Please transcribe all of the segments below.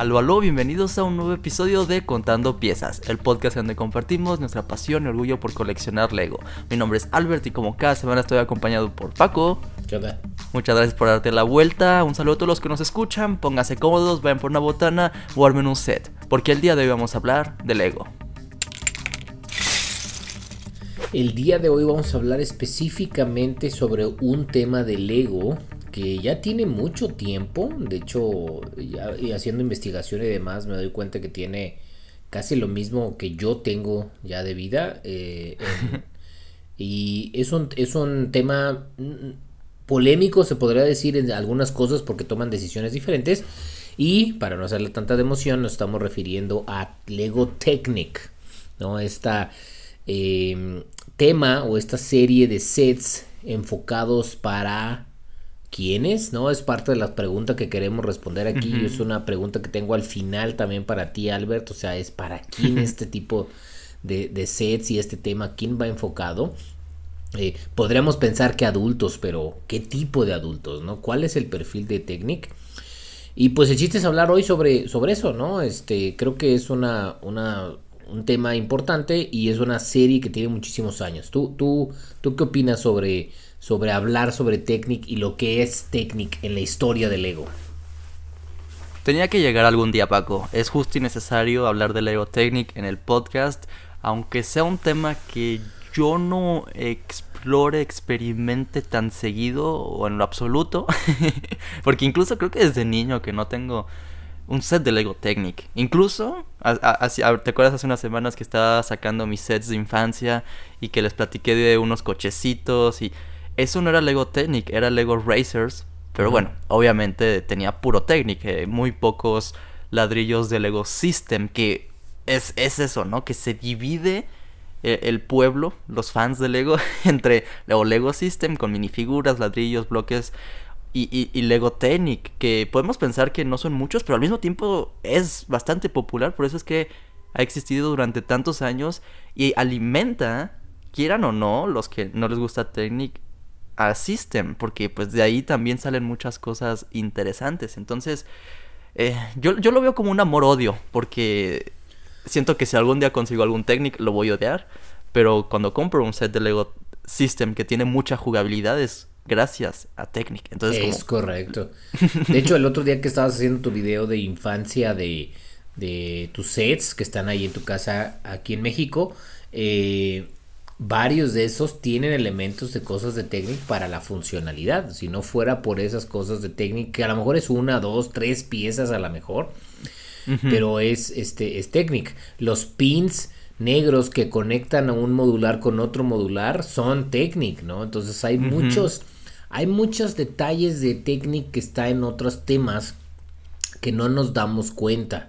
Aló, aló, bienvenidos a un nuevo episodio de Contando Piezas, el podcast donde compartimos nuestra pasión y orgullo por coleccionar Lego. Mi nombre es Albert y como cada semana estoy acompañado por Paco. Muchas gracias por darte la vuelta, un saludo a todos los que nos escuchan, pónganse cómodos, vayan por una botana o armen un set, porque el día de hoy vamos a hablar de Lego. El día de hoy vamos a hablar específicamente sobre un tema de Lego ya tiene mucho tiempo, de hecho, haciendo investigación y demás, me doy cuenta que tiene casi lo mismo que yo tengo ya de vida. Eh, y es un, es un tema polémico, se podría decir, en algunas cosas porque toman decisiones diferentes. Y para no hacerle tanta de emoción, nos estamos refiriendo a Lego Technic, ¿no? Esta eh, tema o esta serie de sets enfocados para ¿Quiénes? ¿No? Es parte de la pregunta que queremos responder aquí. Es una pregunta que tengo al final también para ti, Albert. O sea, es para quién este tipo de, sets y este tema, quién va enfocado. Eh, podríamos pensar que adultos, pero ¿qué tipo de adultos? ¿No? ¿Cuál es el perfil de Technic? Y pues el chiste es hablar hoy sobre, sobre eso, ¿no? Este, creo que es una, un tema importante y es una serie que tiene muchísimos años. ¿Tú, tú, tú qué opinas sobre, sobre hablar sobre Technic y lo que es Technic en la historia del Lego. Tenía que llegar algún día, Paco. Es justo y necesario hablar de Lego Technic en el podcast, aunque sea un tema que yo no explore, experimente tan seguido o en lo absoluto, porque incluso creo que desde niño que no tengo un set de Lego Technic. Incluso, así ¿te acuerdas hace unas semanas que estaba sacando mis sets de infancia y que les platiqué de unos cochecitos y eso no era Lego Technic, era Lego Racers. Pero bueno, obviamente tenía puro Technic, eh, muy pocos ladrillos de Lego System, que es, es eso, ¿no? Que se divide eh, el pueblo, los fans de Lego, entre Lego System con minifiguras, ladrillos, bloques y, y, Lego Technic, que podemos pensar que no son muchos, pero al mismo tiempo es bastante popular, por eso es que ha existido durante tantos años y alimenta, quieran o no, los que no les gusta Technic, a System, porque pues de ahí también salen muchas cosas interesantes. Entonces, eh, yo, yo lo veo como un amor-odio, porque siento que si algún día consigo algún Technic lo voy a odiar, pero cuando compro un set de Lego System que tiene muchas jugabilidades, gracias a Technic. Entonces, es correcto. De hecho, el otro día que estabas haciendo tu video de infancia de, de tus sets que están ahí en tu casa aquí en México, eh, varios de esos tienen elementos de cosas de Technic para la funcionalidad. Si no fuera por esas cosas de Technic, que a lo mejor es una, dos, tres piezas a lo mejor, pero es, este, es Technic. Los pins negros que conectan a un modular con otro modular son Technic, ¿no? Entonces hay muchos, hay muchos detalles de Technic que está en otros temas que no nos damos cuenta.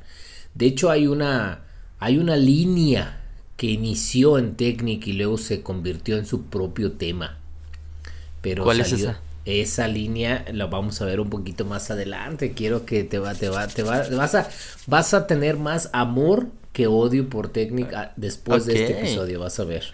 De hecho hay una, hay una línea que inició en Technic y luego se convirtió en su propio tema. Pero ¿Cuál es esa? Esa línea la vamos a ver un poquito más adelante. Quiero que te va, te va, te va, vas a, vas a tener más amor que odio por Technic ah, después de este episodio, vas a ver.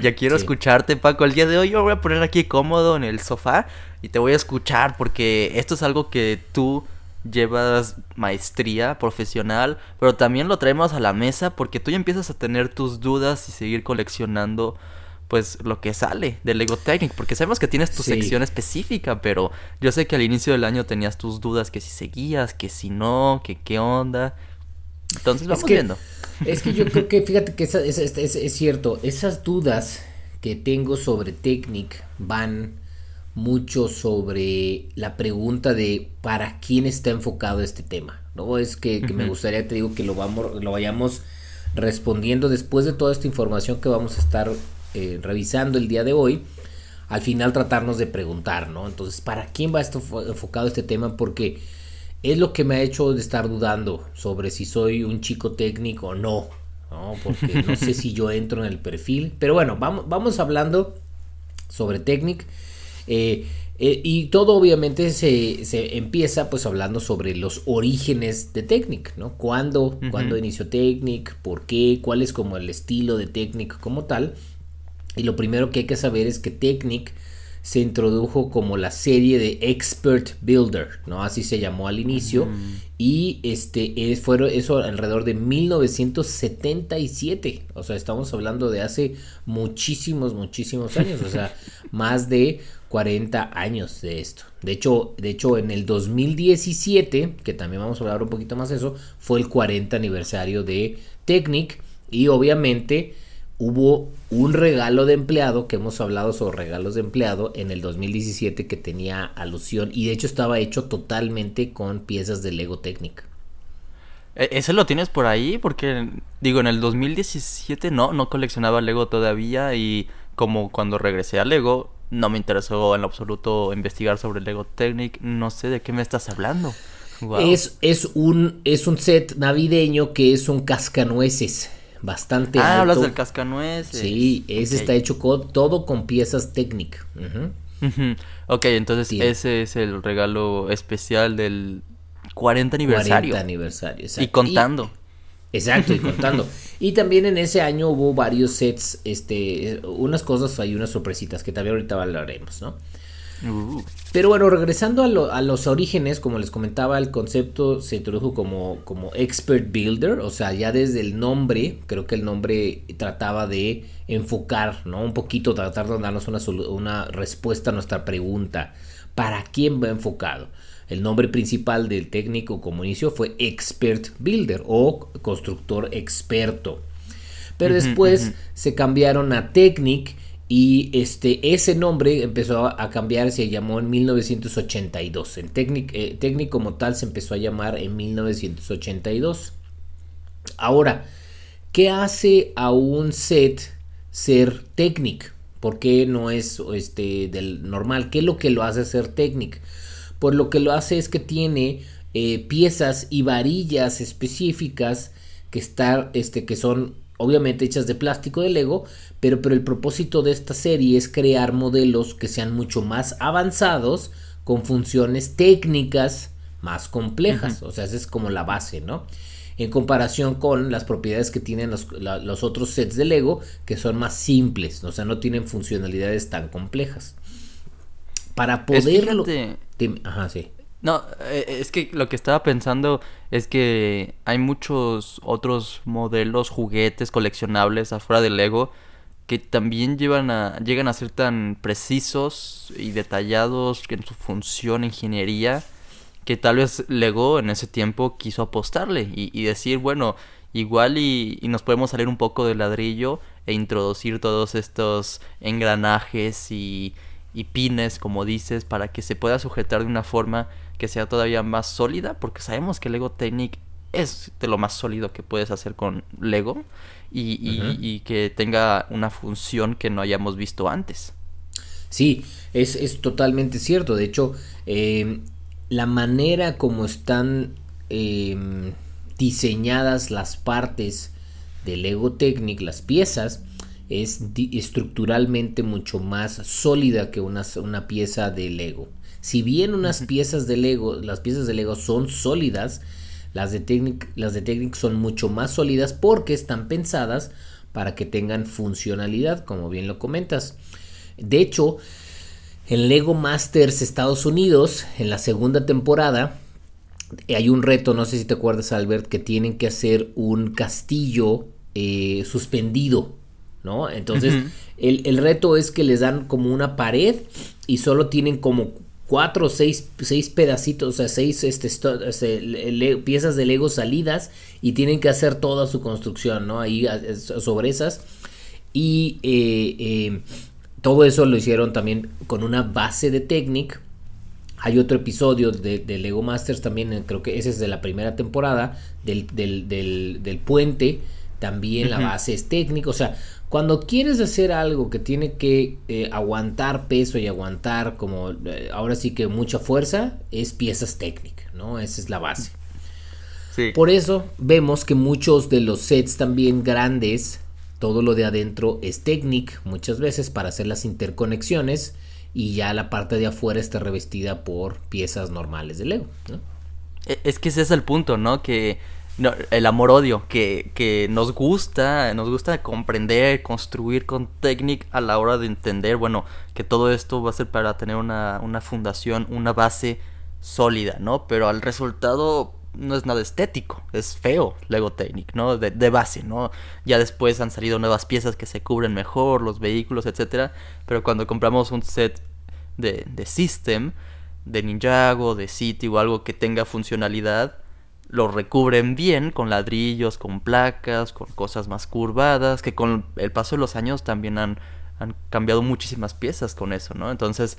Ya, quiero escucharte, Paco. El día de hoy yo voy a poner aquí cómodo en el sofá y te voy a escuchar porque esto es algo que tú llevas maestría profesional, pero también lo traemos a la mesa porque tú ya empiezas a tener tus dudas y seguir coleccionando pues lo que sale del Lego Technic, porque sabemos que tienes tu sección específica, pero yo sé que al inicio del año tenías tus dudas que si seguías, que si no, que qué onda. Entonces vamos es viendo. Es que yo creo que fíjate que es cierto, esas dudas que tengo sobre Technic van mucho sobre la pregunta de para quién está enfocado este tema, ¿no? Es que, me gustaría, te digo, que lo, vamos, lo vayamos respondiendo después de toda esta información que vamos a estar eh, revisando el día de hoy. Al final tratarnos de preguntar, ¿no? Entonces, ¿para quién va esto enfocado este tema? Porque es lo que me ha hecho de estar dudando sobre si soy un chico técnico o no, ¿no? Porque no sé si yo entro en el perfil. Pero bueno, vamos, vamos hablando sobre técnico eh, eh, y todo obviamente se, empieza pues hablando sobre los orígenes de Technic, ¿no? ¿Cuándo, ¿Cuándo inició Technic? ¿Por qué? ¿Cuál es como el estilo de Technic como tal? Y lo primero que hay que saber es que Technic se introdujo como la serie de Expert Builder, ¿no? Así se llamó al inicio. Y este, es, fueron eso alrededor de 1977. O sea, estamos hablando de hace muchísimos, muchísimos años. O sea, más de 40 años de esto. De hecho, de hecho, en el 2017, que también vamos a hablar un poquito más de eso, fue el 40 aniversario de Technic. Y obviamente hubo un regalo de empleado, que hemos hablado sobre regalos de empleado en el 2017 que tenía alusión y de hecho estaba hecho totalmente con piezas de Lego Technic e, ¿Ese lo tienes por ahí? Porque digo, en el 2017 no, no coleccionaba Lego todavía y como cuando regresé a Lego no me interesó en absoluto investigar sobre Lego Technic, no sé de qué me estás hablando. Es, es, un, es un set navideño que es un cascanueces bastante ah, hablas del cascanueces. Sí, ese está hecho todo con piezas técnicas Ok, entonces ese es el regalo especial del 40 aniversario. 40 aniversario, exacto. Y contando. exacto, y contando. y también en ese año hubo varios sets, este, unas cosas, hay unas sorpresitas que también ahorita hablaremos, ¿no? Pero bueno, regresando a, los orígenes, como les comentaba, el concepto se introdujo como, como expert builder, o sea, ya desde el nombre, creo que el nombre trataba de enfocar, ¿no? Un poquito, tratar de darnos una, respuesta a nuestra pregunta. ¿Para quién va enfocado? El nombre principal del técnico como inicio fue expert builder o constructor experto. Pero después se cambiaron a technic y este, ese nombre empezó a cambiar, se llamó en 1982. En técnico técnico como tal se empezó a llamar en 1982. Ahora, ¿qué hace a un set ser técnico ¿Por qué no es este, del normal? ¿Qué es lo que lo hace ser técnico Pues lo que lo hace es que tiene eh, piezas y varillas específicas que, estar, este, que son obviamente hechas de plástico de Lego, pero, pero el propósito de esta serie es crear modelos que sean mucho más avanzados, con funciones técnicas más complejas, o sea, esa es como la base, ¿no? En comparación con las propiedades que tienen los, otros sets de Lego, que son más simples, o sea, no tienen funcionalidades tan complejas. Para poderlo... Ajá, sí. No, e, e, es que lo que estaba pensando es que hay muchos otros modelos, juguetes coleccionables afuera de Lego que también llevan a, llegan a ser tan precisos y detallados en su función ingeniería que tal vez Lego en ese tiempo quiso apostarle y, y decir, bueno, igual y, nos podemos salir un poco del ladrillo e introducir todos estos engranajes y, y pines, como dices, para que se pueda sujetar de una forma que sea todavía más sólida, porque sabemos que Lego Technic es de lo más sólido que puedes hacer con Lego y, que tenga una función que no hayamos visto antes. Sí, es, totalmente cierto. De hecho, em, la manera como están em, diseñadas las partes de Lego Technic, las piezas, es estructuralmente mucho más sólida que una, una pieza de Lego. Si bien unas piezas de Lego, las piezas de Lego son sólidas, las de Technic, las de son mucho más sólidas porque están pensadas para que tengan funcionalidad, como bien lo comentas. De hecho, en Lego Masters Estados Unidos, en la segunda temporada, hay un reto, no sé si te acuerdas Albert, que tienen que hacer un castillo eh, suspendido, ¿no? Entonces, el, el, reto es que les dan como una pared y solo tienen como cuatro seis, seis, pedacitos, o sea, seis este, este piezas de Lego salidas y tienen que hacer toda su construcción, ¿no? Ahí sobre esas. Y eh, eh, todo eso lo hicieron también con una base de Technic. Hay otro episodio de, Lego Masters también, eh, creo que ese es de la primera temporada, del, del, del, puente. También la base es técnica, o sea, cuando quieres hacer algo que tiene que eh, aguantar peso y aguantar como eh, ahora sí que mucha fuerza, es piezas técnicas, ¿no? Esa es la base. Por eso vemos que muchos de los sets también grandes, todo lo de adentro es técnic muchas veces para hacer las interconexiones y ya la parte de afuera está revestida por piezas normales de Lego, ¿no? E, es que ese es el punto, ¿no? Que el amor-odio, que, que, nos gusta, nos gusta comprender, construir con Technic a la hora de entender, bueno, que todo esto va a ser para tener una, una fundación, una base sólida, ¿no? Pero al resultado no es nada estético, es feo Lego Technic, ¿no? De, de, base, ¿no? Ya después han salido nuevas piezas que se cubren mejor, los vehículos, etcétera, pero cuando compramos un set de, de System, de Ninjago, de City o algo que tenga funcionalidad, lo recubren bien con ladrillos, con placas, con cosas más curvadas, que con el paso de los años también han, han cambiado muchísimas piezas con eso, ¿no? Entonces,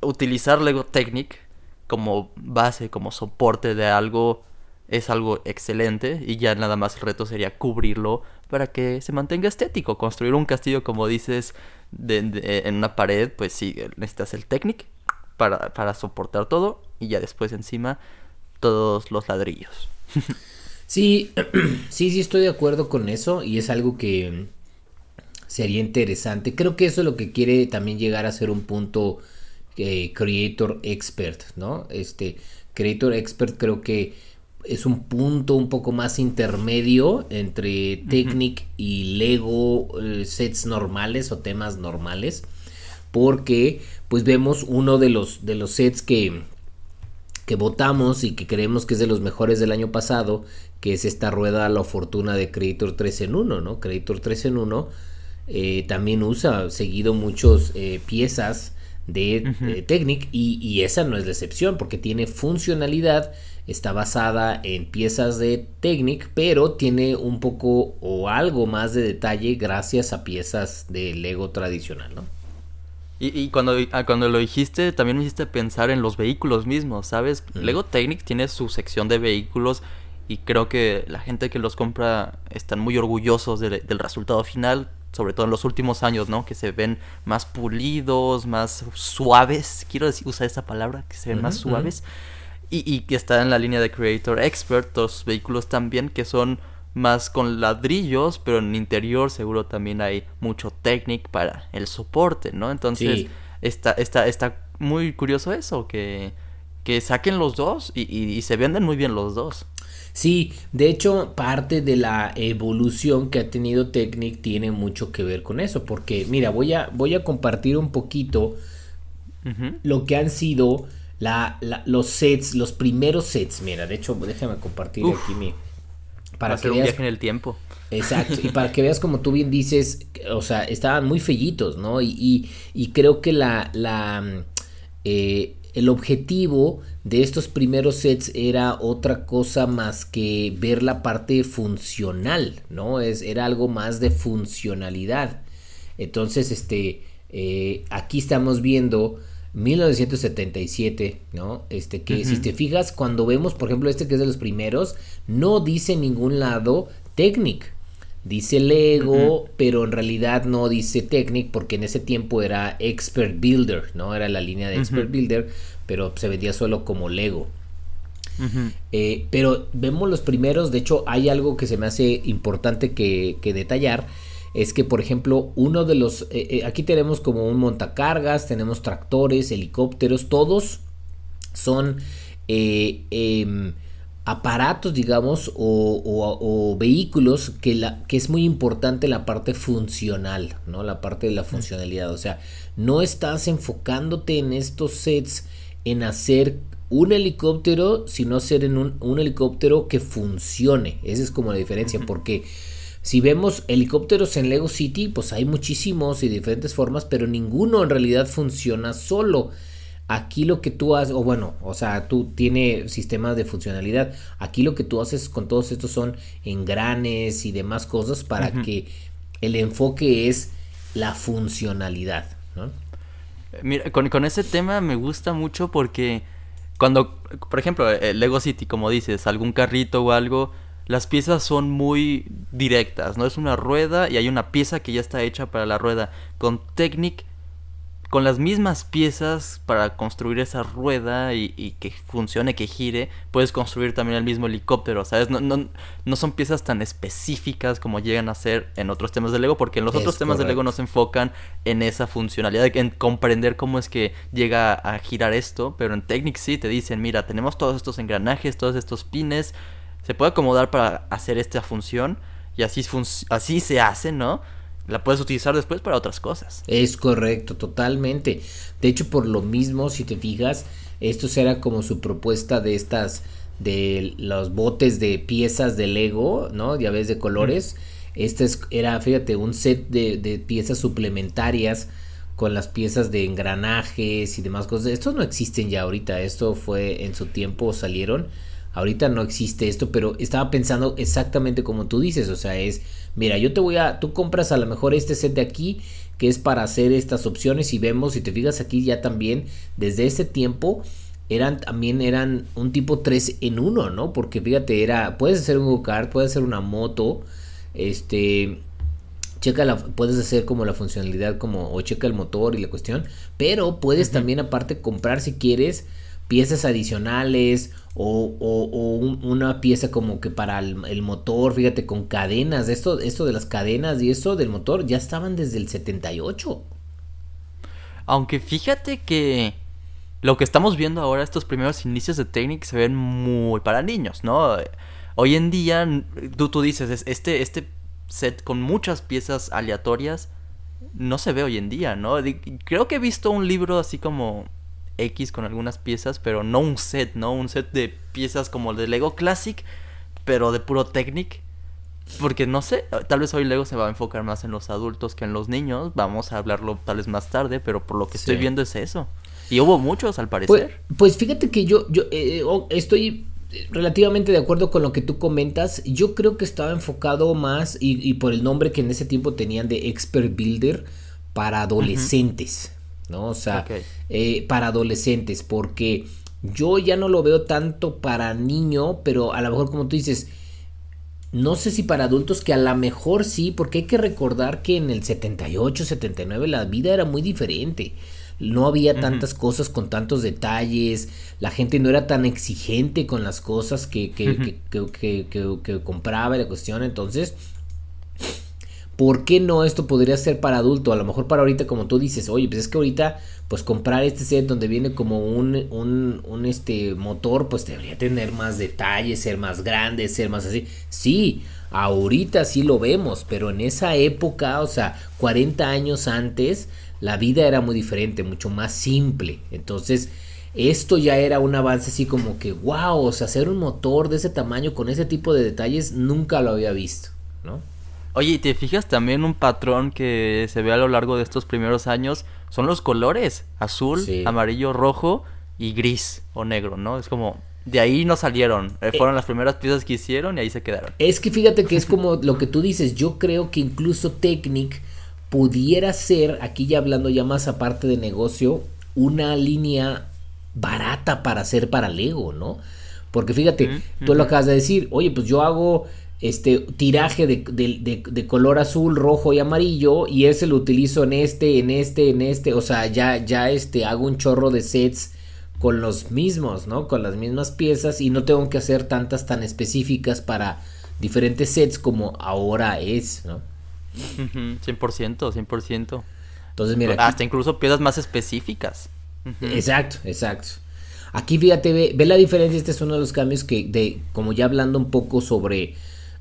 utilizar Lego Technic como base, como soporte de algo, es algo excelente y ya nada más el reto sería cubrirlo para que se mantenga estético. Construir un castillo, como dices, de, en una pared, pues sí, necesitas el Technic para, para soportar todo y ya después encima todos los ladrillos. Sí, sí, sí estoy de acuerdo con eso y es algo que mm, sería interesante. Creo que eso es lo que quiere también llegar a ser un punto eh, creator expert, ¿no? Este creator expert creo que es un punto un poco más intermedio entre Technic y Lego eh, sets normales o temas normales porque pues vemos uno de los de los sets que, que votamos y que creemos que es de los mejores del año pasado, que es esta rueda a la fortuna de Creator 3 en 1, ¿no? Creator 3 en 1 eh, también usa seguido muchas eh, piezas de, Technic y, y, esa no es la excepción porque tiene funcionalidad, está basada en piezas de Technic, pero tiene un poco o algo más de detalle gracias a piezas de Lego tradicional, ¿no? Y, cuando, ah, cuando lo dijiste, también me hiciste pensar en los vehículos mismos, ¿sabes? Mm. Lego Technic tiene su sección de vehículos y creo que la gente que los compra están muy orgullosos del resultado final, sobre todo en los últimos años, ¿no? Que se ven más pulidos, más suaves, quiero decir, usar esa palabra, que se ven más suaves, y, y, que está en la línea de Creator Expert, los vehículos también que son más con ladrillos, pero en interior seguro también hay mucho Technic para el soporte, ¿no? Entonces está, está, muy curioso eso, que, que saquen los dos y, se venden muy bien los dos. Sí, de hecho parte de la evolución que ha tenido Technic tiene mucho que ver con eso, porque mira, voy a, voy a compartir un poquito lo que han sido la, los sets, los primeros sets, mira, de hecho déjame compartir aquí mi para que un viaje en el tiempo. Exacto, y para que veas como tú bien dices, o sea, estaban muy fellitos, ¿no? Y, y, creo que la, la eh, el objetivo de estos primeros sets era otra cosa más que ver la parte funcional, ¿no? Es, era algo más de funcionalidad. Entonces, este, eh, aquí estamos viendo 1977, ¿no? Este que si te fijas cuando vemos, por ejemplo, este que es de los primeros, no dice en ningún lado Technic. Dice Lego, pero en realidad no dice Technic porque en ese tiempo era Expert Builder, ¿no? Era la línea de Expert Builder, pero se vendía solo como Lego. Eh, pero vemos los primeros, de hecho hay algo que se me hace importante que, que detallar, es que, por ejemplo, uno de los... Eh, eh, aquí tenemos como un montacargas, tenemos tractores, helicópteros, todos son eh, em, aparatos, digamos, o, vehículos que, la, que es muy importante la parte funcional, ¿no? La parte de la funcionalidad. O sea, no estás enfocándote en estos sets en hacer un helicóptero, sino hacer en un, un helicóptero que funcione. Esa es como la diferencia, porque si vemos helicópteros en Lego City, pues hay muchísimos y diferentes formas, pero ninguno en realidad funciona solo. Aquí lo que tú haces, o bueno, o sea, tú tiene sistemas de funcionalidad. Aquí lo que tú haces con todos estos son engranes y demás cosas para que el enfoque es la funcionalidad, ¿no? Mira, con, ese tema me gusta mucho porque cuando, por ejemplo, eh, Lego City, como dices, algún carrito o algo, las piezas son muy directas, ¿no? Es una rueda y hay una pieza que ya está hecha para la rueda. Con Technic, con las mismas piezas para construir esa rueda y, que funcione, que gire, puedes construir también el mismo helicóptero, ¿sabes? No, no, son piezas tan específicas como llegan a ser en otros temas de Lego, porque en los otros temas de Lego no se enfocan en esa funcionalidad, en comprender cómo es que llega a girar esto, pero en Technic sí te dicen, mira, tenemos todos estos engranajes, todos estos pines se puede acomodar para hacer esta función y así, así se hace, ¿no? La puedes utilizar después para otras cosas. Es correcto, totalmente. De hecho, por lo mismo, si te fijas, esto será como su propuesta de estas, de los botes de piezas de Lego, ¿no? Ya ves, de colores. Este era, fíjate, un set de, de piezas suplementarias con las piezas de engranajes y demás cosas. Estos no existen ya ahorita, esto fue en su tiempo, salieron Ahorita no existe esto, pero estaba pensando exactamente como tú dices, o sea, es, mira, yo te voy a, tú compras a lo mejor este set de aquí, que es para hacer estas opciones y vemos, si te fijas aquí ya también, desde este tiempo, eran también eran un tipo 3 en 1, ¿no? Porque fíjate, era puedes hacer un go-kart, puedes hacer una moto, este checa la puedes hacer como la funcionalidad como o checa el motor y la cuestión, pero puedes también aparte comprar si quieres piezas adicionales o, una pieza como que para el, motor, fíjate, con cadenas, esto, esto de las cadenas y eso del motor ya estaban desde el 78. Aunque fíjate que lo que estamos viendo ahora, estos primeros inicios de Technic se ven muy para niños, ¿no? Hoy en día, tú, tú dices, este, este set con muchas piezas aleatorias no se ve hoy en día, ¿no? Creo que he visto un libro así como X con algunas piezas, pero no un set, ¿no? Un set de piezas como el de Lego Classic, pero de puro Technic. Porque no sé, tal vez hoy Lego se va a enfocar más en los adultos que en los niños. Vamos a hablarlo tal vez más tarde, pero por lo que estoy viendo es eso. Y hubo muchos al pues, parecer. Pues, fíjate que yo, yo eh, eh, estoy relativamente de acuerdo con lo que tú comentas. Yo creo que estaba enfocado más y, por el nombre que en ese tiempo tenían de Expert Builder para adolescentes. ¿no? O sea, eh, para adolescentes, porque yo ya no lo veo tanto para niño, pero a lo mejor como tú dices, no sé si para adultos, que a lo mejor sí, porque hay que recordar que en el 78, 79 la vida era muy diferente. No había tantas cosas con tantos detalles, la gente no era tan exigente con las cosas que, que, que, que compraba la cuestión, entonces ¿Por qué no esto podría ser para adulto? A lo mejor para ahorita, como tú dices, oye, pues es que ahorita, pues comprar este set donde viene como un, un, este motor, pues debería tener más detalles, ser más grande, ser más así. Sí, ahorita sí lo vemos, pero en esa época, o sea, 40 años antes, la vida era muy diferente, mucho más simple. Entonces, esto ya era un avance así como que, wow, o sea, hacer un motor de ese tamaño con ese tipo de detalles nunca lo había visto, ¿no? Oye, te fijas también un patrón que se ve a lo largo de estos primeros años? Son los colores, azul, amarillo, rojo y gris o negro, ¿no? Es como, de ahí no salieron, eh, eh. fueron las primeras piezas que hicieron y ahí se quedaron. Es que fíjate que es como lo que tú dices, yo creo que incluso Technic pudiera ser, aquí ya hablando ya más aparte de negocio, una línea barata para hacer para Lego, ¿no? Porque fíjate, tú lo acabas de decir, oye, pues yo hago este tiraje de, color azul, rojo y amarillo y ese lo utilizo en este, en este, en este, o sea, ya, ya este, hago un chorro de sets con los mismos, ¿no? Con las mismas piezas y no tengo que hacer tantas tan específicas para diferentes sets como ahora es, ¿no? 100%, 100%. Entonces, mira. Hasta incluso piezas más específicas. Exacto, exacto. Aquí fíjate, ve, ve, la diferencia, este es uno de los cambios que, de, como ya hablando un poco sobre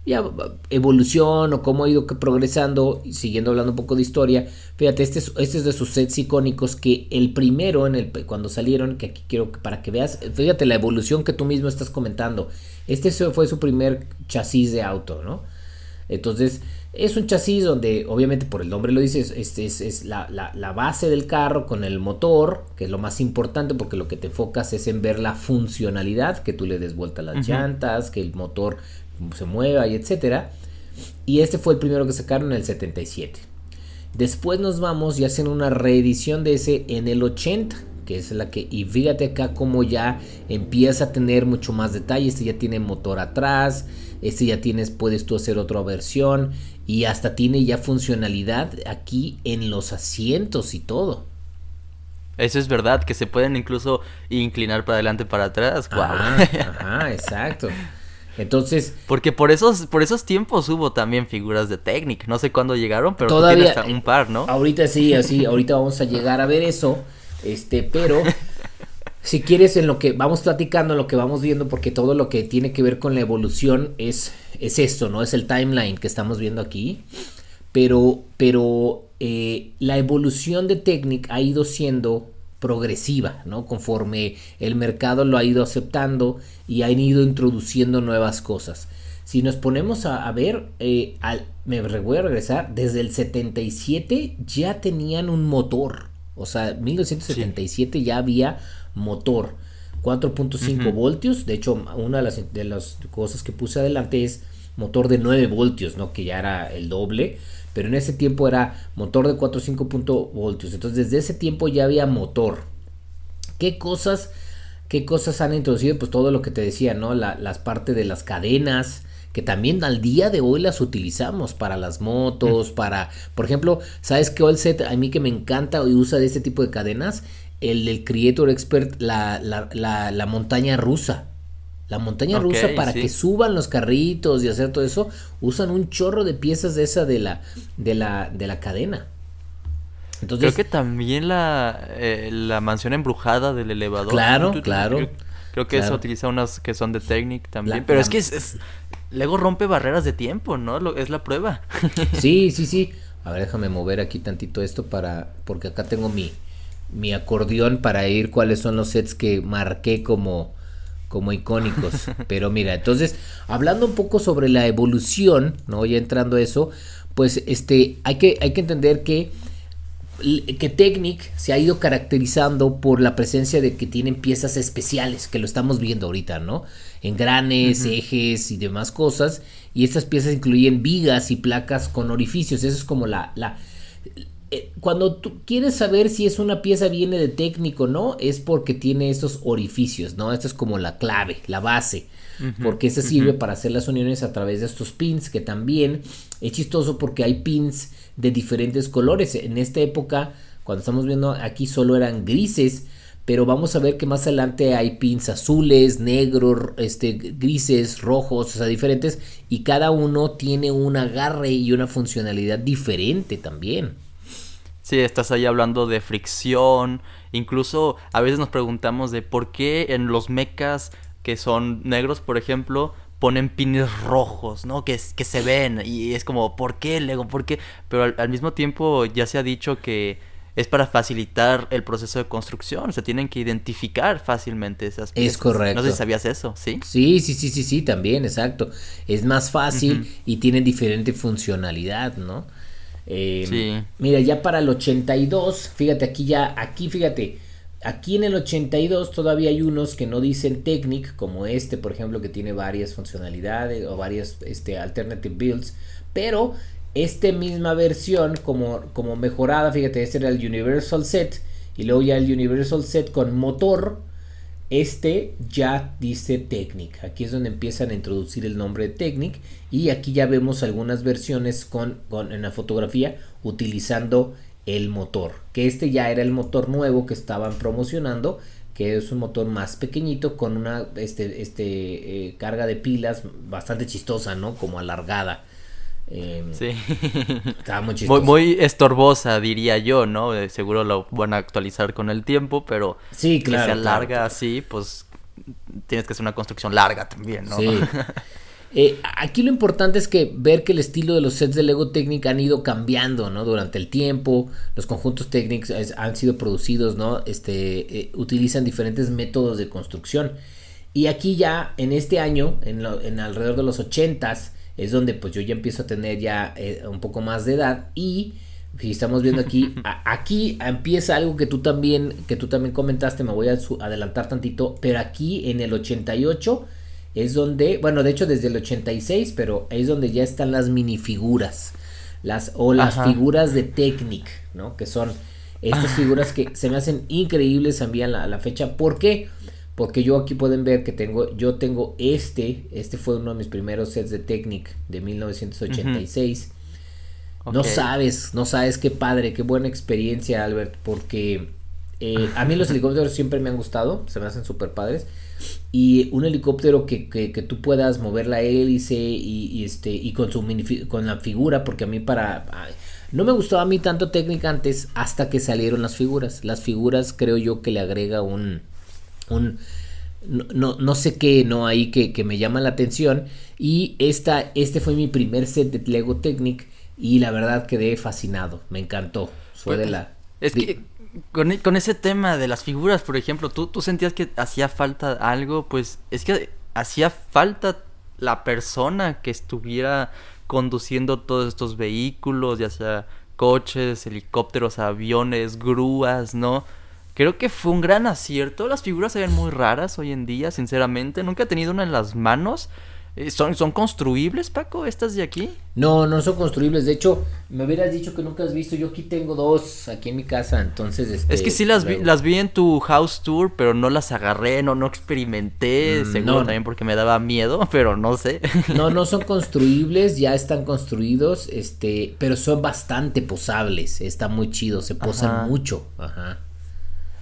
ya evolución o cómo ha ido progresando, siguiendo hablando un poco de historia, fíjate, este es, este es de sus sets icónicos que el primero, en el, cuando salieron, que aquí quiero para que veas, fíjate la evolución que tú mismo estás comentando, este fue su primer chasis de auto, ¿no? Entonces, es un chasis donde, obviamente por el nombre lo dices, este es, es, la, base del carro con el motor, que es lo más importante porque lo que te enfocas es en ver la funcionalidad, que tú le des vuelta a las llantas, que el motor se mueva y etcétera. Y este fue el primero que sacaron en el 77. Después nos vamos y hacen una reedición de ese en el 80, que es la que, y fíjate acá como ya empieza a tener mucho más detalle, este ya tiene motor atrás, este ya tienes, puedes tú hacer otra versión y hasta tiene ya funcionalidad aquí en los asientos y todo. Eso es verdad, que se pueden incluso inclinar para adelante, para atrás. exacto. Entonces. Porque por esos, por esos tiempos hubo también figuras de Technic. No sé cuándo llegaron, pero todavía un par, ¿no? Ahorita sí, así, ahorita vamos a llegar a ver eso. Este, pero. si quieres, en lo que vamos platicando, en lo que vamos viendo, porque todo lo que tiene que ver con la evolución es, es esto, ¿no? Es el timeline que estamos viendo aquí. Pero, pero eh, la evolución de Technic ha ido siendo progresiva, ¿no? Conforme el mercado lo ha ido aceptando y han ido introduciendo nuevas cosas. Si nos ponemos a, ver, eh, al, me voy a regresar, desde el 77 ya tenían un motor. O sea, 1977 ya había motor. 4.5 voltios. De hecho, una de las, de las, cosas que puse adelante es motor de 9 voltios, ¿no? Que ya era el doble pero en ese tiempo era motor de 4 5 voltios. Entonces desde ese tiempo ya había motor. ¿Qué cosas, qué cosas han introducido? Pues todo lo que te decía, ¿no? las partes de las cadenas, que también al día de hoy las utilizamos para las motos, para, por ejemplo, ¿sabes qué all set a mí que me encanta y usa de este tipo de cadenas? El del Creator Expert, la montaña rusa. La montaña rusa para que suban los carritos y hacer todo eso, usan un chorro de piezas de esa de la, de la, de la cadena. Entonces, creo que también la, eh, la mansión embrujada del elevador. Claro, claro. Creo, que eso utiliza unas que son de Technic también. pero es que es, luego rompe barreras de tiempo, ¿no? es la prueba. sí, sí, sí. A ver, déjame mover aquí tantito esto para. Porque acá tengo mi, mi acordeón para ir cuáles son los sets que marqué como como icónicos. Pero mira, entonces, hablando un poco sobre la evolución, ¿no? Ya entrando a eso, pues este, hay que, hay que entender que que Technic se ha ido caracterizando por la presencia de que tienen piezas especiales, que lo estamos viendo ahorita, ¿no? En granes, ejes y demás cosas. Y estas piezas incluyen vigas y placas con orificios. Eso es como la, la, eh, cuando tú quieres saber si es una pieza viene de técnico no, es porque tiene estos orificios, ¿no? Esta es como la clave, la base. porque esa sirve para hacer las uniones a través de estos pins, que también es chistoso porque hay pins de diferentes colores. En esta época, cuando estamos viendo aquí, solo eran grises, pero vamos a ver que más adelante hay pins azules, negros, este, grises, rojos, o sea, diferentes, y cada uno tiene un agarre y una funcionalidad diferente también. Sí, estás ahí hablando de fricción. Incluso a veces nos preguntamos de por qué en los mecas que son negros, por ejemplo, ponen pines rojos, ¿no? Que, que se ven. Y es como, ¿por qué, Lego? ¿Por qué? Pero al, mismo tiempo ya se ha dicho que es para facilitar el proceso de construcción. Se tienen que identificar fácilmente esas piezas. Es correcto. No sé si sabías eso, ¿sí? Sí, sí, sí, sí, sí, también, exacto. Es más fácil y tienen diferente funcionalidad, ¿no? Em, mira, ya para el 82, fíjate aquí ya, aquí fíjate, aquí en el 82 todavía hay unos que no dicen Technic, como este, por ejemplo, que tiene varias funcionalidades o varias este, alternative builds, pero esta misma versión como, como mejorada, fíjate, este era el Universal Set y luego ya el Universal Set con motor este ya dice Technic. Aquí es donde empiezan a introducir el nombre de Technic. Y aquí ya vemos algunas versiones con, en la fotografía utilizando el motor. Que este ya era el motor nuevo que estaban promocionando. Que es un motor más pequeñito con una este, este eh, carga de pilas bastante chistosa, ¿no? Como alargada. Em, sí. Estaba muy, muy estorbosa, diría yo, ¿no? Eh, seguro lo van a actualizar con el tiempo, pero si claro, que sea larga así, pues tienes que hacer una construcción larga también, ¿no? Eh, aquí lo importante es que ver que el estilo de los sets de Lego Technic han ido cambiando, ¿no? Durante el tiempo, los conjuntos Technic han sido producidos, ¿no? Este, eh, utilizan diferentes métodos de construcción. Y aquí ya, en este año, en, en alrededor de los 80s, es donde pues yo ya empiezo a tener ya eh, un poco más de edad y estamos viendo aquí, aquí empieza algo que tú también, que tú también comentaste, me voy a adelantar tantito, pero aquí en el 88 es donde, bueno, de hecho desde el 86, pero es donde ya están las minifiguras, las o las figuras de Technic, ¿no? Que son estas ah. figuras que se me hacen increíbles también a la, fecha, ¿por qué? porque yo aquí pueden ver que tengo, yo tengo este, este fue uno de mis primeros sets de Technic de 1986. No sabes, no sabes qué padre, qué buena experiencia, Albert, porque eh, a mí los helicópteros siempre me han gustado, se me hacen súper padres. Y un helicóptero que, que, tú puedas mover la hélice y, este, y con, su con la figura, porque a mí para... no me gustaba a mí tanto Technic antes hasta que salieron las figuras. Las figuras creo yo que le agrega un un no, no, sé qué, ¿no? Ahí que, me llama la atención. Y esta, este fue mi primer set de Lego Technic y la verdad quedé fascinado, me encantó. Fue pues, la... Es que e, con, ese tema de las figuras, por ejemplo, ¿tú, tú sentías que hacía falta algo, pues es que hacía falta la persona que estuviera conduciendo todos estos vehículos, ya sea coches, helicópteros, aviones, grúas, ¿no? Creo que fue un gran acierto. Las figuras se ven muy raras hoy en día, sinceramente. Nunca he tenido una en las manos. Eh, ¿Son, ¿Son construibles, Paco, estas de aquí? No, no son construibles. De hecho, me hubieras dicho que nunca has visto. Yo aquí tengo dos aquí en mi casa, entonces... Este, es que sí las vi, las vi en tu house tour, pero no las agarré, no, no experimenté. Mm, seguro también porque me daba miedo, pero no sé. No, no son construibles, ya están construidos, este, pero son bastante posables. Está muy chido, se posan mucho. Ajá.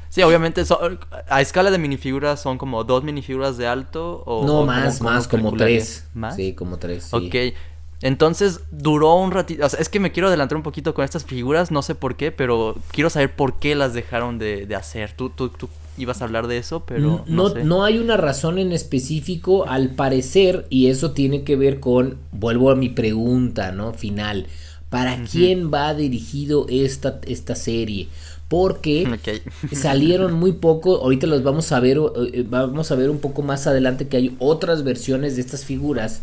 Sí, obviamente son, a escala de minifiguras son como dos minifiguras de alto o... No, más, más, como, tres. ¿Más? Sí, como tres. Ok. Entonces duró un ratito, es que me quiero adelantar un poquito con estas figuras, no sé por qué, pero quiero saber por qué las dejaron de, hacer. Tú, tú, ibas a hablar de eso, pero... No, no, no hay una razón en específico al parecer y eso tiene que ver con, vuelvo a mi pregunta, ¿no? Final para quién va dirigido esta, esta serie. Porque salieron muy poco, ahorita los vamos a ver, eh, eh, vamos a ver un poco más adelante que hay otras versiones de estas figuras.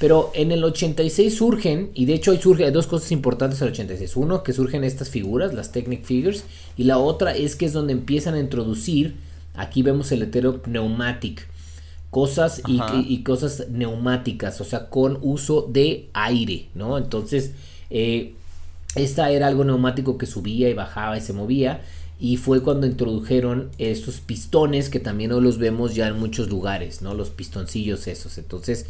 Pero en el 86 surgen, y de hecho hay surge, dos cosas importantes en el 86. Uno, que surgen estas figuras, las Technic Figures, y la otra es que es donde empiezan a introducir, aquí vemos el hetero pneumatic, cosas y, cosas neumáticas, o sea, con uso de aire, ¿no? Entonces, eh, esta era algo neumático que subía y bajaba y se movía. Y fue cuando introdujeron estos pistones que también hoy los vemos ya en muchos lugares, ¿no? Los pistoncillos esos. Entonces,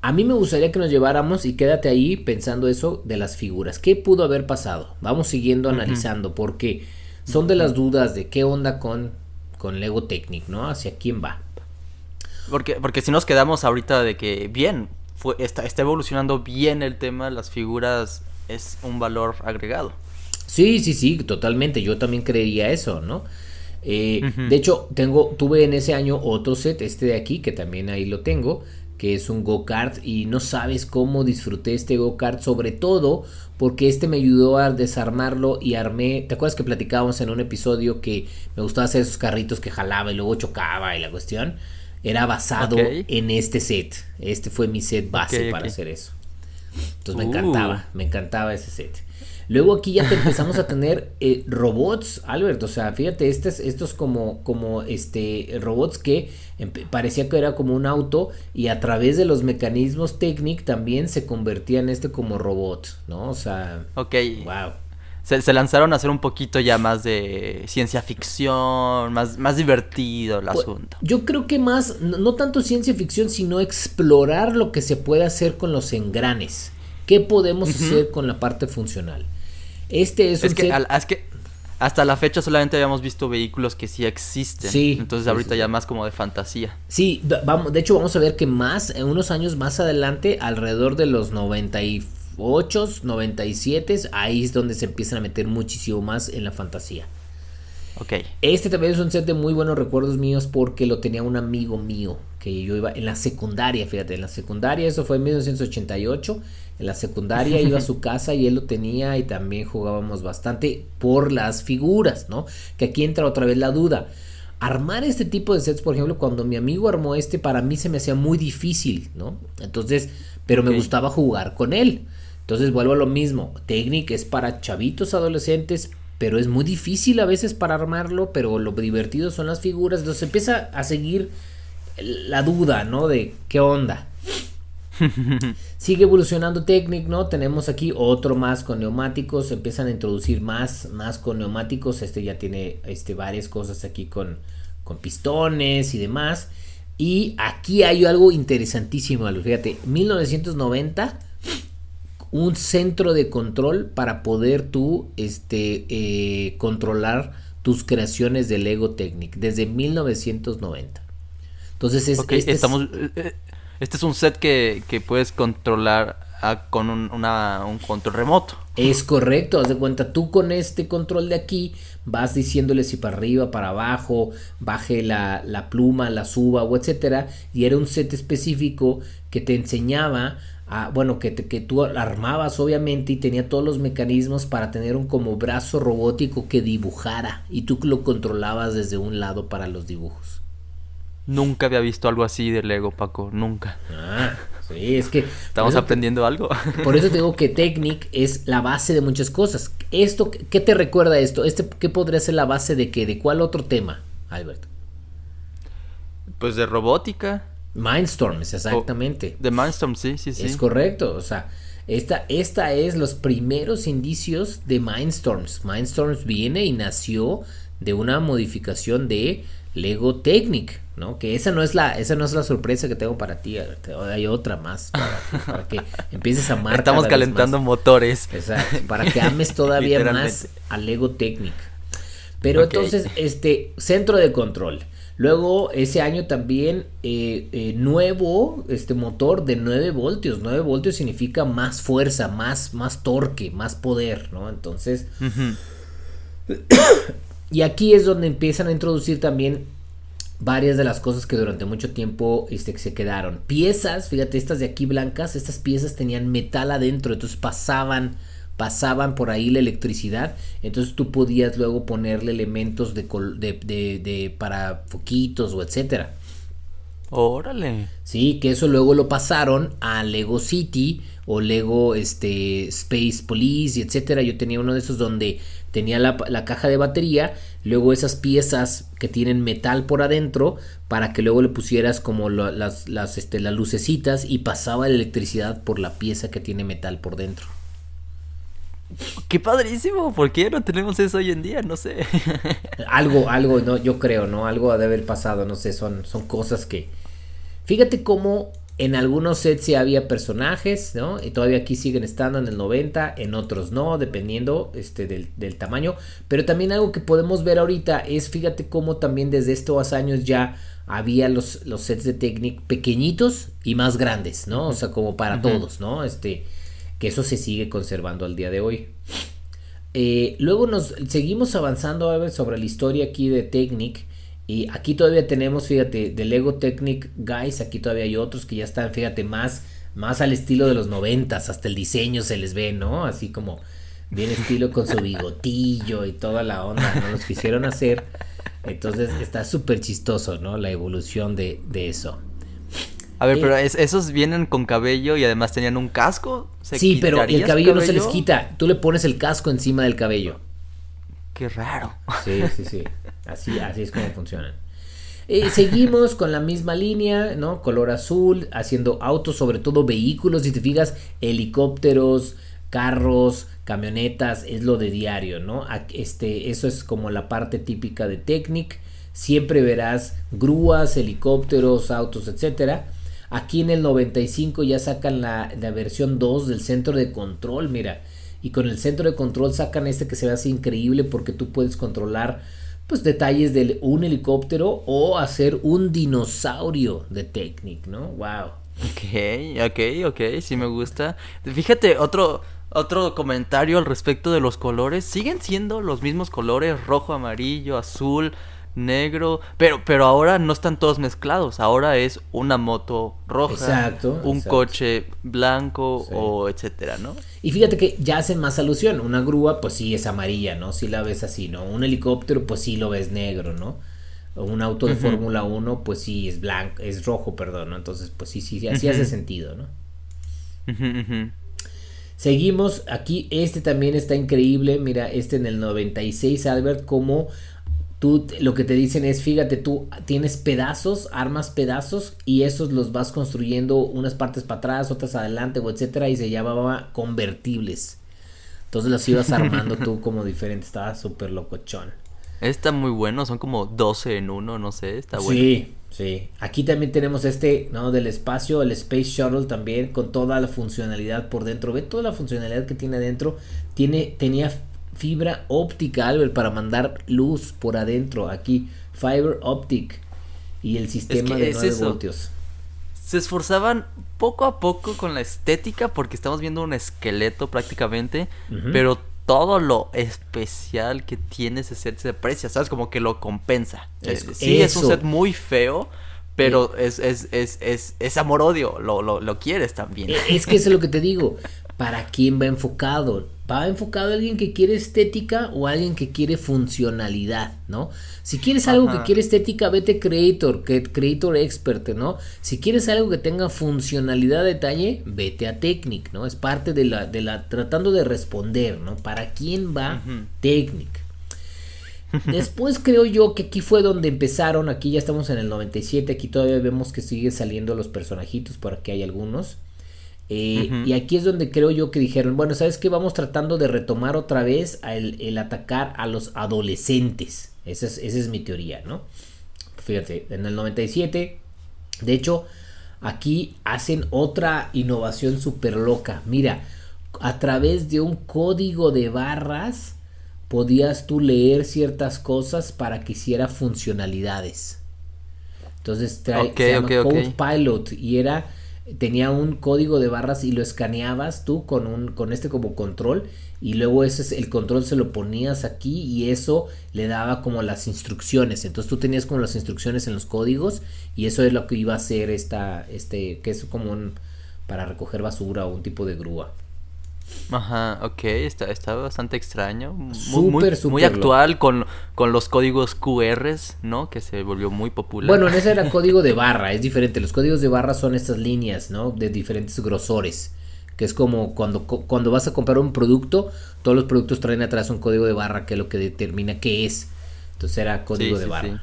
a mí me gustaría que nos lleváramos y quédate ahí pensando eso de las figuras. ¿Qué pudo haber pasado? Vamos siguiendo analizando porque son de las dudas de qué onda con, con Lego Technic, ¿no? Hacia quién va. Porque, porque si nos quedamos ahorita de que, bien, está, evolucionando bien el tema las figuras, es un valor agregado. Sí, sí, sí, totalmente. Yo también creería eso, ¿no? Eh, de hecho, tengo, tuve en ese año otro set, este de aquí, que también ahí lo tengo, que es un go-kart y no sabes cómo disfruté este go-kart, sobre todo porque este me ayudó a desarmarlo y armé, ¿te acuerdas que platicábamos en un episodio que me gustaba hacer esos carritos que jalaba y luego chocaba y la cuestión? era basado en este set. Este fue mi set base para hacer eso. Entonces me uh. encantaba, me encantaba ese set. Luego aquí ya empezamos a tener eh, robots, Albert. O sea, fíjate, estos, estos como, como este, robots que parecía que era como un auto y a través de los mecanismos Technic también se convertía en este como robot, ¿no? O sea, ok. Wow se, lanzaron a hacer un poquito ya más de ciencia ficción, más, más divertido el pues, asunto. Yo creo que más, no tanto ciencia ficción, sino explorar lo que se puede hacer con los engranes. ¿Qué podemos hacer con la parte funcional? Este es, un es que hasta la fecha solamente habíamos visto vehículos que sí existen. Entonces ahorita ya más como de fantasía. Sí, vamos, de hecho vamos a ver que más, en unos años más adelante, alrededor de los 90 y 8, 97, ahí es donde se empiezan a meter muchísimo más en la fantasía. Este también es un set de muy buenos recuerdos míos porque lo tenía un amigo mío que yo iba en la secundaria, fíjate, en la secundaria, eso fue en 1988, en la secundaria iba a su casa y él lo tenía y también jugábamos bastante por las figuras, ¿no? Que aquí entra otra vez la duda. Armar este tipo de sets, por ejemplo, cuando mi amigo armó este, para mí se me hacía muy difícil, ¿no? Entonces, pero me gustaba jugar con él. Entonces vuelvo a lo mismo, Technic es para chavitos adolescentes, pero es muy difícil a veces para armarlo, pero lo divertido son las figuras, entonces empieza a seguir la duda, ¿no? De qué onda. Sigue evolucionando Technic, ¿no? Tenemos aquí otro más con neumáticos, empiezan a introducir más, más con neumáticos, este ya tiene este, varias cosas aquí con, con pistones y demás. Y aquí hay algo interesantísimo, Fíjate, 1990 un centro de control para poder tú este, eh, controlar tus creaciones de Lego Technic desde 1990. Entonces es, este, estamos, eh, eh, este es un set que, puedes controlar ah, con un, control remoto. Es correcto, haz de cuenta, tú con este control de aquí vas diciéndole si para arriba, para abajo, baje la, la pluma, la suba o etcétera, y era un set específico que te enseñaba Ah, bueno, que, tú armabas obviamente y tenía todos los mecanismos para tener un como brazo robótico que dibujara y tú lo controlabas desde un lado para los dibujos. Nunca había visto algo así de Lego, Paco, nunca. Ah, sí, es que... Estamos aprendiendo algo. por eso te digo que Technic es la base de muchas cosas. Esto, ¿Qué te recuerda esto? Este, ¿Qué podría ser la base de qué? ¿De cuál otro tema, Albert? Pues de robótica. Mindstorms, exactamente. De Mindstorms, sí, sí, sí. Es correcto, o sea, esta, esta es los primeros indicios de Mindstorms. Mindstorms viene y nació de una modificación de Lego Technic, ¿no? Que esa no es la, esa no es la sorpresa que tengo para ti, hay otra más para, que empieces a amar. Estamos calentando motores. Exacto, para que ames todavía más a Lego Technic. Pero entonces, este, centro de control. Luego ese año también eh, eh, nuevo este motor de 9 voltios. 9 voltios significa más fuerza, más, más torque, más poder, ¿no? Entonces... y aquí es donde empiezan a introducir también varias de las cosas que durante mucho tiempo este, se quedaron. Piezas, fíjate, estas de aquí blancas, estas piezas tenían metal adentro, entonces pasaban pasaban por ahí la electricidad, entonces tú podías luego ponerle elementos de, de, para foquitos o etcétera. Órale. Sí, que eso luego lo pasaron a Lego City o Lego este, Space Police, y etcétera. Yo tenía uno de esos donde tenía la, caja de batería, luego esas piezas que tienen metal por adentro, para que luego le pusieras como las, las, este, las lucecitas y pasaba la electricidad por la pieza que tiene metal por dentro. Qué padrísimo, ¿por qué no tenemos eso hoy en día? No sé. algo, algo, no, yo creo, ¿no? Algo ha de haber pasado, no sé, son, son cosas que. Fíjate cómo en algunos sets sí había personajes, ¿no? Y todavía aquí siguen estando en el 90, en otros no, dependiendo este, del, tamaño. Pero también algo que podemos ver ahorita es, fíjate cómo también desde estos años ya había los, los sets de Technic pequeñitos y más grandes, ¿no? O sea, como para todos, ¿no? Este que eso se sigue conservando al día de hoy. Eh, luego nos seguimos avanzando sobre la historia aquí de Technic. Y aquí todavía tenemos, fíjate, de Lego Technic Guys, aquí todavía hay otros que ya están, fíjate, más, más al estilo de los noventas, hasta el diseño se les ve, ¿no? Así como bien estilo con su bigotillo y toda la onda, no los quisieron hacer. Entonces está súper chistoso, ¿no? La evolución de eso. A ver, eh, pero esos vienen con cabello y además tenían un casco. sí, pero el cabello, no se les quita. Tú le pones el casco encima del cabello. Qué raro. Sí, sí, sí. Así, así es como funcionan. Eh, seguimos con la misma línea, ¿no? Color azul, haciendo autos, sobre todo vehículos, si te fijas, helicópteros, carros, camionetas, es lo de diario, ¿no? Este, eso es como la parte típica de Technic. Siempre verás grúas, helicópteros, autos, etcétera. Aquí en el 95 ya sacan la, versión 2 del centro de control, mira. Y con el centro de control sacan este que se ve así increíble porque tú puedes controlar pues detalles de un helicóptero o hacer un dinosaurio de Technic, ¿no? Wow. Ok, ok, ok, sí me gusta. Fíjate, otro, otro comentario al respecto de los colores. Siguen siendo los mismos colores, rojo, amarillo, azul, negro, pero, pero ahora no están todos mezclados, ahora es una moto roja, exacto, un coche blanco o etcétera, ¿no? Y fíjate que ya hace más alusión, una grúa pues sí es amarilla, ¿no? Si la ves así, ¿no? Un helicóptero pues sí lo ves negro, ¿no? Un auto de Fórmula 1 pues sí es blanco, es rojo, perdón, ¿no? Entonces pues sí, sí, así hace sentido, ¿no? Seguimos aquí, este también está increíble, mira, este en el 96 Albert, como Tú lo que te dicen es, fíjate, tú tienes pedazos, armas pedazos y esos los vas construyendo unas partes para atrás, otras adelante o etcétera y se llamaba convertibles. Entonces las ibas armando tú como diferente, estaba súper locochón. Está muy bueno, son como 12 en uno, no sé, está bueno. Sí, sí. Aquí también tenemos este, ¿no? Del espacio, el Space Shuttle también, con toda la funcionalidad por dentro. Ve toda la funcionalidad que tiene adentro. Tiene, tenía fibra óptica, Albert, para mandar luz por adentro aquí. Fiber optic. Y el sistema de es Se esforzaban poco a poco con la estética porque estamos viendo un esqueleto prácticamente, pero todo lo especial que tiene ese set se aprecia, ¿sabes? Como que lo compensa. Eh, sí, es un set muy feo, pero eh. es, es, es, es, amor-odio, lo, lo, lo, quieres también. Eh, es que eso es lo que te digo. ¿Para quién va enfocado? ¿Va enfocado a alguien que quiere estética o alguien que quiere funcionalidad, no? Si quieres algo que quiere estética, vete Creator, Creator Expert, ¿no? Si quieres algo que tenga funcionalidad de detalle, vete a Technic, ¿no? Es parte de la, de la, tratando de responder, ¿no? ¿Para quién va Technic? Después creo yo que aquí fue donde empezaron, aquí ya estamos en el 97, aquí todavía vemos que sigue saliendo los personajitos, por aquí hay algunos. Eh, y aquí es donde creo yo que dijeron, bueno, ¿sabes qué? Vamos tratando de retomar otra vez el, atacar a los adolescentes. Esa es, mi teoría, ¿no? Fíjate, en el 97, de hecho, aquí hacen otra innovación súper loca. Mira, a través de un código de barras podías tú leer ciertas cosas para que hiciera funcionalidades. Entonces trae Code Pilot y era tenía un código de barras y lo escaneabas tú con un con este como control y luego ese el control se lo ponías aquí y eso le daba como las instrucciones entonces tú tenías como las instrucciones en los códigos y eso es lo que iba a hacer esta este que es como para recoger basura o un tipo de grúa Ajá, ok, está, está bastante extraño. Muy, muy, actual con, con los códigos QR ¿no? Que se volvió muy popular. Bueno, en ese era código de barra, es diferente. Los códigos de barra son estas líneas, ¿no? De diferentes grosores. Que es como cuando, cuando vas a comprar un producto, todos los productos traen atrás un código de barra que es lo que determina qué es. Entonces era código de barra,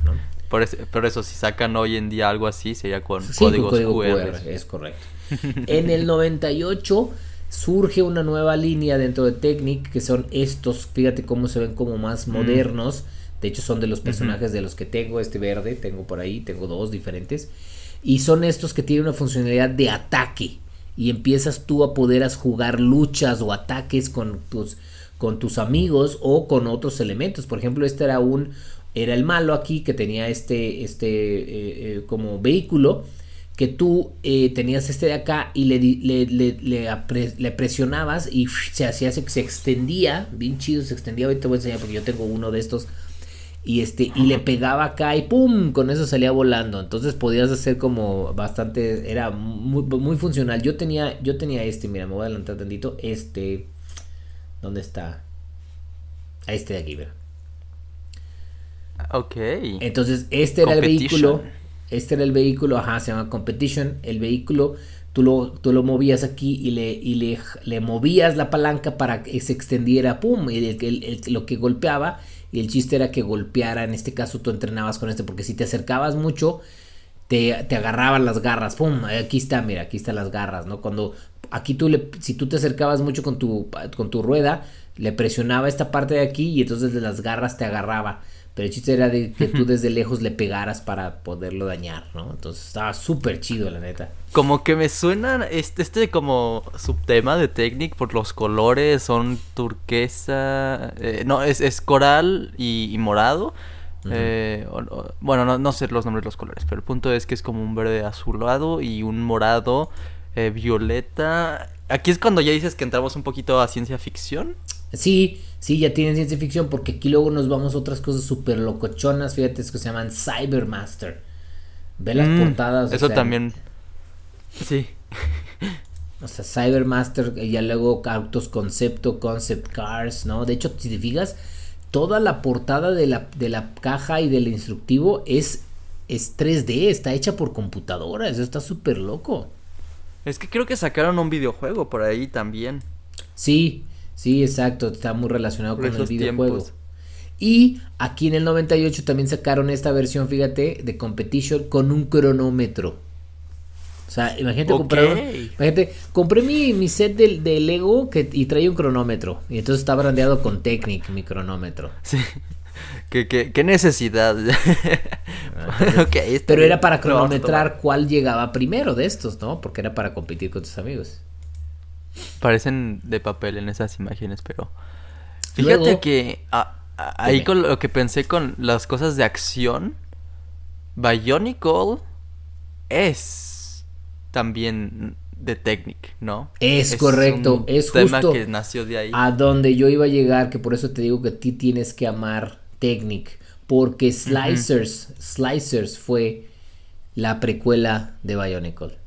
Por eso, eso, si sacan hoy en día algo así, sería con códigos código QR. Es correcto. en el 98 surge una nueva línea dentro de Technic que son estos, fíjate cómo se ven como más mm. modernos, de hecho son de los personajes de los que tengo, este verde, tengo por ahí, tengo dos diferentes, y son estos que tienen una funcionalidad de ataque y empiezas tú a poder jugar luchas o ataques con tus con tus amigos o con otros elementos. Por ejemplo, este era un era el malo aquí que tenía este este eh, eh, como vehículo que tú eh, tenías este de acá y le, le, le, presionabas y se hacía, se, se, extendía, bien chido, se extendía, Ahorita te voy a enseñar porque yo tengo uno de estos y este y le pegaba acá y pum con eso salía volando entonces podías hacer como bastante era muy, funcional yo tenía yo tenía este mira me voy a adelantar tantito este dónde está a este de aquí ¿verdad? ok entonces este era el vehículo este era el vehículo, ajá, se llama Competition, el vehículo Tú lo, tú lo, movías aquí y, le, le, movías la palanca para que se extendiera, ¡pum! Y el, lo que golpeaba, y el chiste era que golpeara, en este caso tú entrenabas con este, porque si te acercabas mucho, te, agarraban las garras, ¡pum! Aquí está, mira, aquí están las garras, ¿no? Cuando aquí tú le, si tú te acercabas mucho con tu, con tu rueda, le presionaba esta parte de aquí y entonces las garras te agarraba. Pero el chiste era de que tú desde lejos le pegaras para poderlo dañar, ¿no? Entonces estaba súper chido, la neta. Como que me suena este, este como subtema de Technic por los colores, son turquesa, eh, no, es, coral y, morado. Eh, bueno, no, no, sé los nombres de los colores, pero el punto es que es como un verde azulado y un morado, eh, violeta. Aquí es cuando ya dices que entramos un poquito a ciencia ficción. Sí, sí, ya tienen ciencia ficción porque aquí luego nos vamos a otras cosas súper locochonas, fíjate, es que se llaman Cybermaster. Ve las mm, portadas. Eso también. Sí. O sea, Cybermaster, eh, ya luego autos concepto, concept cars, ¿no? De hecho, si te fijas, toda la portada de la, caja y del instructivo es, es 3D, está hecha por computadora, eso está súper loco. Es que creo que sacaron un videojuego por ahí también. Sí, Sí, exacto, está muy relacionado con el videojuego. Y aquí en el 98 también sacaron esta versión, fíjate, de Competition con un cronómetro. O sea, imagínate comprar. Imagínate, compré mi, mi set de, Lego que, y traía un cronómetro. Y entonces estaba brandeado con Technic, mi cronómetro. Sí. ¿Qué, qué, qué necesidad? Ah, pero era para cronometrar cuál llegaba primero de estos, ¿no? Porque era para competir con tus amigos. Parecen de papel en esas imágenes, pero. Fíjate que ahí con lo que pensé con las cosas de acción, Bionicle es también de Technic, ¿no? Es, correcto, es tema que nació de ahí. A donde yo iba a llegar, que por eso te digo que ti tienes que amar Technic, porque Slicers, Slicers fue la precuela de Bionicle.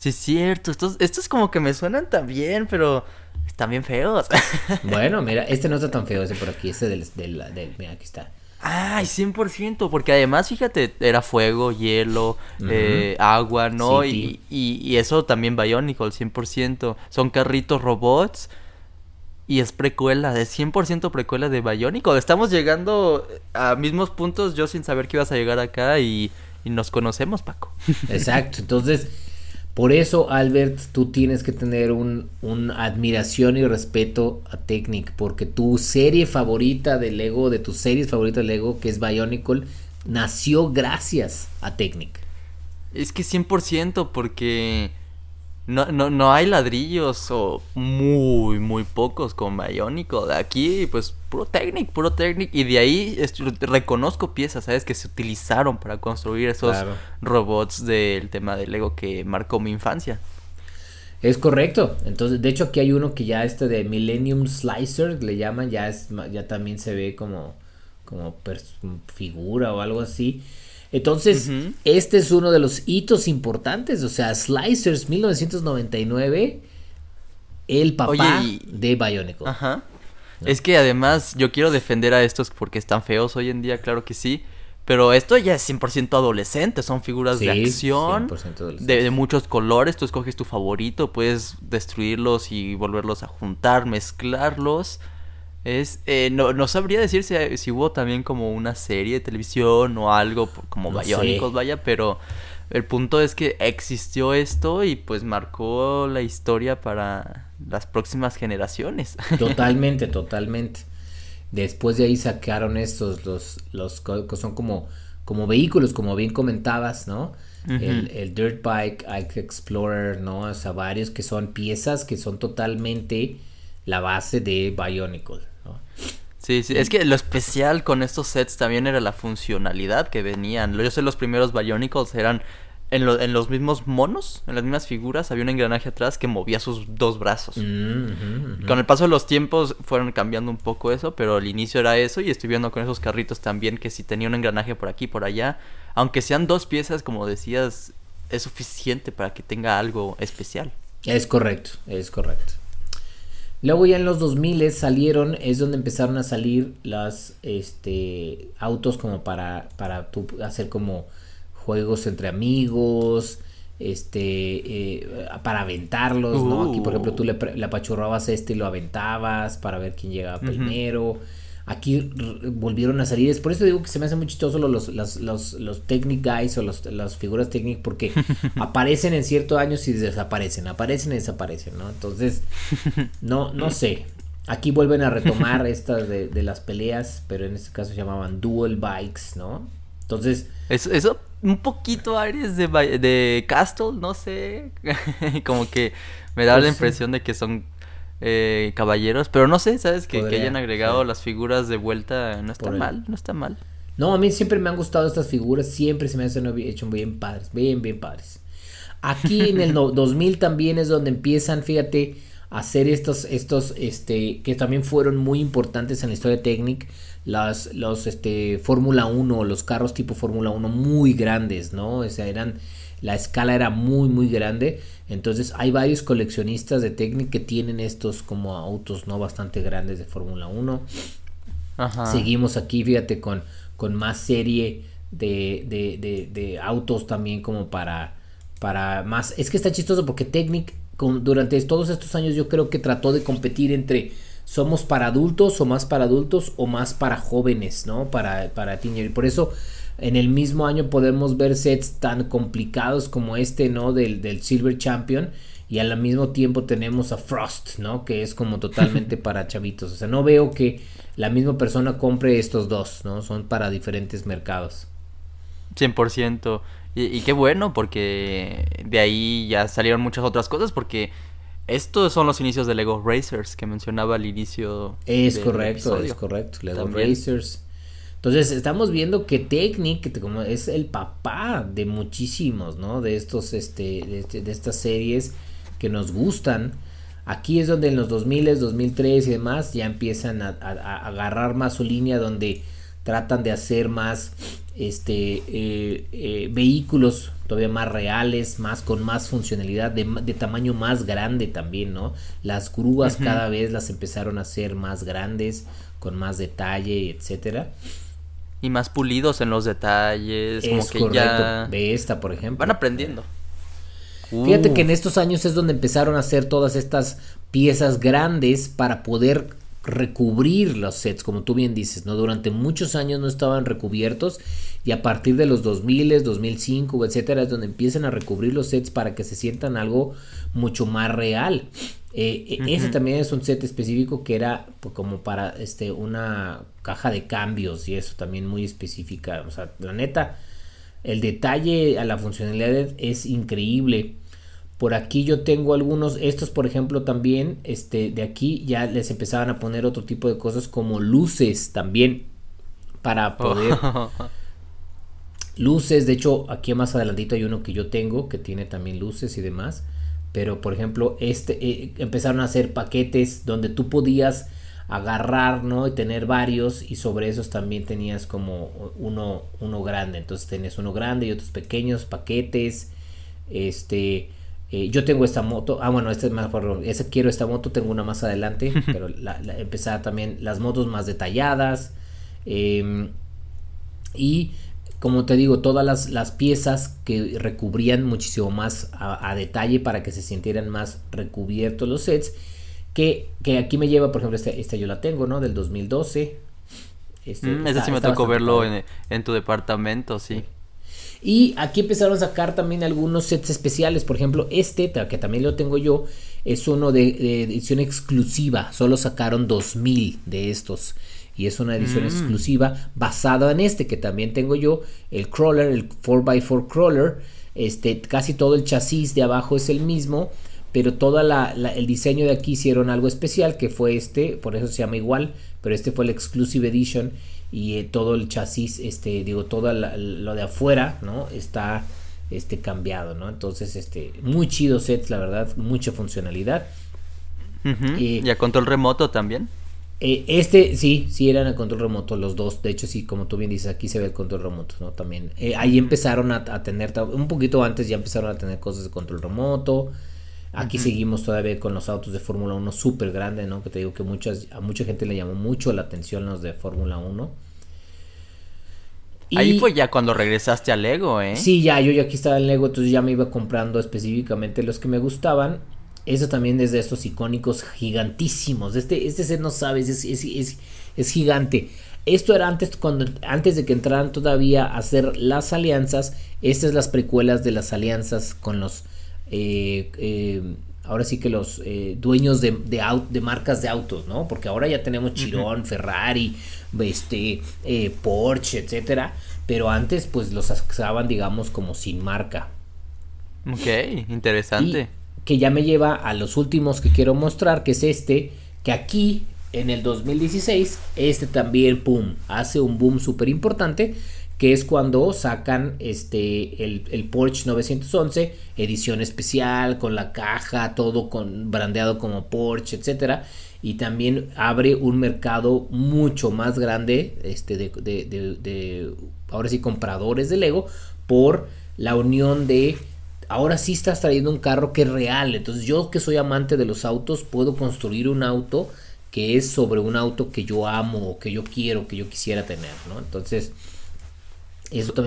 Sí, es cierto. Estos, estos como que me suenan también pero están bien feos. bueno, mira, este no está tan feo, ese por aquí, este del, del, mira, aquí está. Ay, 100%, porque además, fíjate, era fuego, hielo, eh, agua, ¿no? y, y, eso también Bionicle, 100%. Son carritos robots y es precuela, es 100% precuela de Bionicle. Estamos llegando a mismos puntos, yo sin saber que ibas a llegar acá y nos conocemos, Paco. Exacto, entonces por eso, Albert, tú tienes que tener una un admiración y respeto a Technic, porque tu serie favorita de Lego, de tus series favoritas de Lego, que es Bionicle, nació gracias a Technic. Es que 100%, porque no, no, no hay ladrillos o muy, muy pocos con Bionico. De aquí, pues, puro Technic, puro Technic. Y de ahí reconozco piezas, ¿sabes? Que se utilizaron para construir esos robots del tema del Lego que marcó mi infancia. Es correcto. Entonces, de hecho, aquí hay uno que ya este de Millennium Slicer, le llaman, ya, es, ya también se ve como, como figura o algo así. Entonces, este es uno de los hitos importantes. O sea, Slicers 1999, el papá de Bionicle. Ajá. Es que además yo quiero defender a estos porque están feos hoy en día, claro que sí. Pero esto ya es 100% adolescente, son figuras de acción, de, muchos colores, tú escoges tu favorito, puedes destruirlos y volverlos a juntar, mezclarlos. Es, eh, no, sabría decir si, hubo también como una serie de televisión o algo como no vaya, pero el punto es que existió esto y pues marcó la historia para las próximas generaciones. Totalmente, totalmente. Después de ahí sacaron estos, los, los que son como, como vehículos, como bien comentabas, ¿no? el, el, Dirt Bike, Ike Explorer, ¿no? O sea, varios que son piezas que son totalmente la base de Bionicle. Sí, sí, es que lo especial con estos sets también era la funcionalidad que venían. Yo sé, los primeros Bionicles eran en, los mismos monos, en las mismas figuras, había un engranaje atrás que movía sus dos brazos. Mm, con el paso de los tiempos fueron cambiando un poco eso, pero al inicio era eso y estoy viendo con esos carritos también que si tenía un engranaje por aquí, por allá, aunque sean dos piezas, como decías, es suficiente para que tenga algo especial. Es correcto, es correcto. Luego ya en los 2000 salieron, es donde empezaron a salir las este, autos como para, para hacer como juegos entre amigos, este, eh, para aventarlos, ¿no? Aquí, por ejemplo, tú le, apachurrabas este y lo aventabas para ver quién llegaba primero aquí volvieron a salir. Es por eso digo que se me hace muy chistoso los, los, Technic Guys o los, las figuras Technic, porque aparecen en ciertos años y desaparecen, aparecen y desaparecen, ¿no? Entonces, no, no sé. Aquí vuelven a retomar estas de, las peleas, pero en este caso se llamaban Dual Bikes, ¿no? Entonces. Eso, eso un poquito aires de, de Castle, no sé. como que me da la pues impresión de que son eh, caballeros. Pero no sé, ¿sabes? Que, hayan agregado las figuras de vuelta. No está mal, no está mal. No, a mí siempre me han gustado estas figuras. Siempre se me han hecho bien padres. Bien, bien padres. Aquí en el 2000 también es donde empiezan, fíjate, a hacer estos, estos, este, que también fueron muy importantes en la historia técnica las, los este, Fórmula 1, los carros tipo Fórmula 1 muy grandes, ¿no? O sea, eran, la escala era muy, muy grande. Entonces hay varios coleccionistas de Technic que tienen estos como autos, ¿no? Bastante grandes de Fórmula 1. Ajá. Seguimos aquí, fíjate, con, con más serie de, de, de, autos también como para, para más... Es que está chistoso porque Technic durante todos estos años yo creo que trató de competir entre somos para adultos o más para adultos o más para jóvenes, ¿no? Para, para Y Por eso en el mismo año podemos ver sets tan complicados como este, ¿no? Del, del Silver Champion. Y al mismo tiempo tenemos a Frost, ¿no? Que es como totalmente para chavitos. O sea, no veo que la misma persona compre estos dos, ¿no? Son para diferentes mercados. 100%. Y, y qué bueno, porque de ahí ya salieron muchas otras cosas, porque estos son los inicios de Lego Racers que mencionaba al inicio. Es correcto, es correcto. Lego Racers. Entonces estamos viendo que Technic como es el papá de muchísimos, ¿no? De estos, este, este, de, estas series que nos gustan. Aquí es donde en los 2000, 2003 y demás ya empiezan a agarrar más su línea donde tratan de hacer más este, eh, eh, vehículos todavía más reales, más con más funcionalidad, de, tamaño más grande también, ¿no? Las grúas cada vez las empezaron a hacer más grandes, con más detalle, etcétera. Y más pulidos en los detalles, como que De esta, por ejemplo. Van aprendiendo. Fíjate que en estos años es donde empezaron a hacer todas estas piezas grandes para poder recubrir los sets, como tú bien dices, ¿no? Durante muchos años no estaban recubiertos y a partir de los 2000, 2005, etcétera, es donde empiezan a recubrir los sets para que se sientan algo mucho más real. Eh, eh, ese también es un set específico que era pues, como para este, una caja de cambios y eso también muy específica. O sea, la neta, el detalle a la funcionalidad es increíble. Por aquí yo tengo algunos, estos por ejemplo también, este, de aquí ya les empezaban a poner otro tipo de cosas como luces también para oh. poder... Luces, de hecho aquí más adelantito hay uno que yo tengo que tiene también luces y demás. Pero por ejemplo, este, eh, empezaron a hacer paquetes donde tú podías agarrar, ¿no? Y tener varios y sobre esos también tenías como uno, uno grande. Entonces tenías uno grande y otros pequeños paquetes. Este eh, yo tengo esta moto, ah bueno, esta es más, quiero esta moto, tengo una más adelante, pero empezar también las motos más detalladas. Em, y como te digo, todas las, piezas que recubrían muchísimo más a, detalle para que se sintieran más recubiertos los sets. Que, que aquí me lleva, por ejemplo, esta, yo la tengo, ¿no? Del 2012. Este, mm, sí me tocó verlo en, tu departamento, sí. Y aquí empezaron a sacar también algunos sets especiales. Por ejemplo, este, que también lo tengo yo, es uno de, edición exclusiva. Solo sacaron 2000 de estos. Y es una edición mm. exclusiva basada en este, que también tengo yo, el crawler, el 4x4 crawler. Este, casi todo el chasis de abajo es el mismo, pero todo el diseño de aquí hicieron algo especial, que fue este, por eso se llama igual, pero este fue el Exclusive Edition y eh, todo el chasis, este, digo, todo lo de afuera, ¿no? Está este cambiado, ¿no? Entonces, este, muy chido sets, la verdad, mucha funcionalidad. y a control remoto también. Eh, este, sí, sí eran a control remoto los dos. De hecho, sí, como tú bien dices, aquí se ve el control remoto, ¿no? También. Eh, ahí empezaron a, a, tener, un poquito antes ya empezaron a tener cosas de control remoto. Aquí seguimos todavía con los autos de Fórmula 1 súper grandes, ¿no? Que te digo que muchas, a mucha gente le llamó mucho la atención los de Fórmula 1. Ahí fue ya cuando regresaste al Lego, ¿eh? Sí, ya, yo ya aquí estaba en Lego, entonces ya me iba comprando específicamente los que me gustaban. Eso también desde estos icónicos gigantísimos. Este, este no sabes, es, es, es, gigante. Esto era antes, cuando, antes de que entraran todavía a hacer las alianzas. Estas son las precuelas de las alianzas con los eh, eh, ahora sí que los eh, dueños de, de, marcas de autos, ¿no? Porque ahora ya tenemos Chirón, Ferrari, este, Porsche, etcétera. Pero antes, pues los sacaban digamos, como sin marca. Ok, interesante. que ya me lleva a los últimos que quiero mostrar, que es este, que aquí en el 2016, este también, pum, hace un boom súper importante que es cuando sacan este, el, Porsche 911, edición especial, con la caja, todo con, brandeado como Porsche, etcétera y también abre un mercado mucho más grande este, de, ahora sí compradores de Lego por la unión de ahora sí estás trayendo un carro que es real entonces yo que soy amante de los autos puedo construir un auto que es sobre un auto que yo amo que yo quiero que yo quisiera tener no entonces